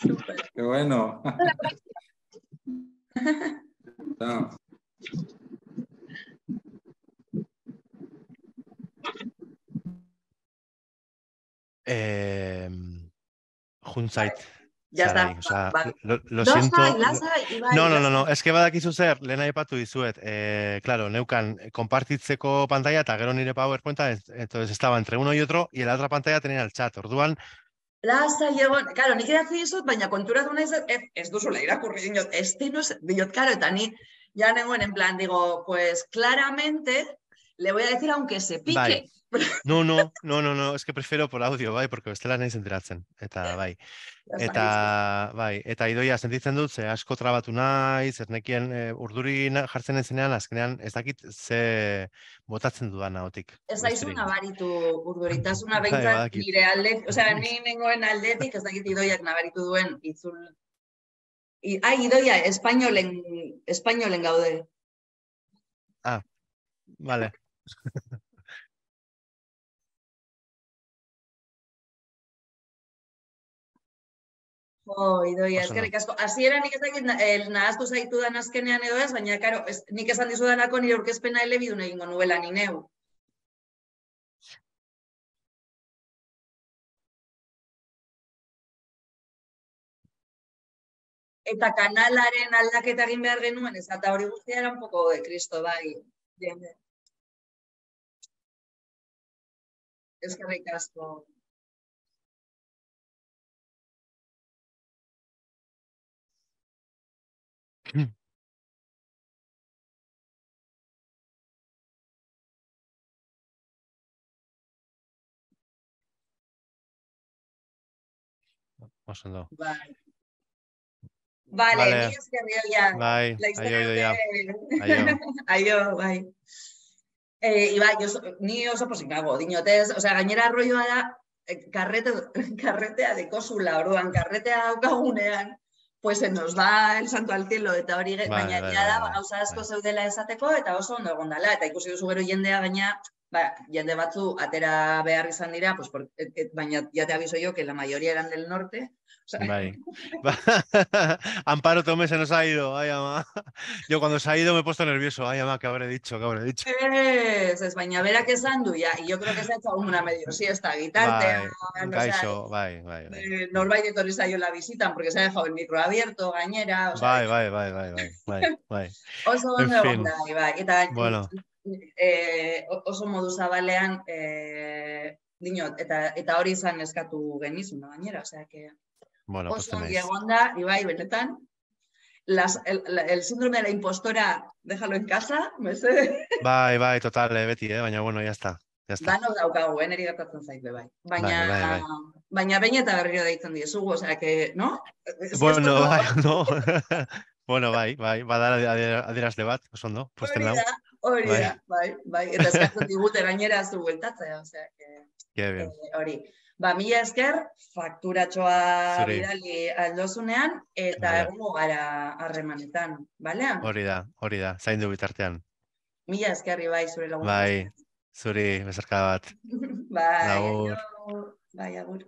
S4: Súper. Qué bueno. No,
S2: Eh, no, Ya está. lo, siento. no, no, no, no, Es que Lena y Patu y eh, claro, neukan, seco eh, pantalla ni y nire PowerPointa, entonces estaba entre uno y otro, y en la otra pantalla tenía el chat, orduan,
S1: Plaza llegó claro, ni nik hacer eso, baina kontura una naiz, ez, ez duzula este dinot, ez no claro, Tani ya ja en plan, digo, pues, claramente, le voy a decir, aunque se pique,
S2: No, no, no, no, no, es que prefiero por audio, bai, porque bestela naiz enteratzen. Eta bai. Eta bai, eta idoia sentitzen dut ze asko trabatu naiz, zernekien nekien e, urduri jartzen ezenean azkenean ez dakit ze botatzen dudan nahotik. Ez daizu
S1: nabaritu urduritasuna bai, beintzat nire alde, o ni nengoen aldetik ez dakit idoiak nabaritu duen itzul I, ai, idoia, espainolen, espainolen gaude.
S3: Ah, vale. asko, idoi, eskerrik asko.
S1: Asi era nik ezakit, el eh, nahaztu zaitu dan azkenean edo ez, baina, karo, nik esan dizu danako nire urkezpena elebi dune egingo nubela, ni neu.
S3: Eta kanalaren aldaketa egin behar genuen, ez, eta hori guztia un poko de kristo, bai. asko. Oso ondo. Bai. Vale, vale. Bai,
S2: bai, bai. Bai, bai,
S1: bai. Bai, Eh, Iba, yo so, ni oso por sin cago, o sea, gañera rollo a la eh, carrete, carretea de cósula, oruan, carretea o pues se nos va el santo al cielo, eta ori, vale, gañera, vale, vale, vale, gauza asko vale. seudela esateko, eta oso no gondala, eta ikusi duzu gero jendea gaina ba, jende batzu atera behar izan dira, pues, por, et, eh, et, eh, baina ya te aviso yo que la mayoría eran del norte. O sea...
S2: Amparo Tomé se nos ha ido, ay ama. Yo cuando se ha ido me he puesto nervioso, ay ama, que habré dicho, que habré dicho.
S1: Es, pues, es baina berak ya, y yo creo que se ha hecho una medio siesta, guitartea. Bai, gaixo,
S2: bai, bai. bai.
S1: Eh, norbait etorri zaio la visitan, porque se ha dejado el micro abierto, gainera. O sea,
S2: bai, bai, bai, bai, bai, bai,
S1: Oso en fin. bueno. e, oso modu zabalean e, dinot, eta, eta hori izan eskatu genizun, no, gainera, osea, que
S2: bueno, oso ongi egon
S1: da, ibai, benetan, las, el, síndrome de la impostora, déjalo en casa, mese. sé.
S2: Bai, bai, total, eh, beti, eh, baina bueno, ya está. Ya está.
S1: daukagu, eh, neri gertatzen bai. Baina, bai, bai, bai. baina bain eta berriro deitzen diezugu, osea, que, no? Bueno, bai,
S2: no. bueno, bai, bai, badara adierazle bat, oso ondo, Bai, Hori, bai.
S1: bai, bai, eta eskatzen digut erainera zu bueltatzea, osea, que... Que bien. Eh, hori. Ba, mila esker, fakturatxoa bidali aldozunean, eta vale. egongo gara harremanetan, balea?
S2: Hori da, hori da, zain du bitartean.
S1: Mila esker, bai, zure lagun.
S2: Bai, zuri, bezarka bat. bai, agur.
S1: Bai, agur.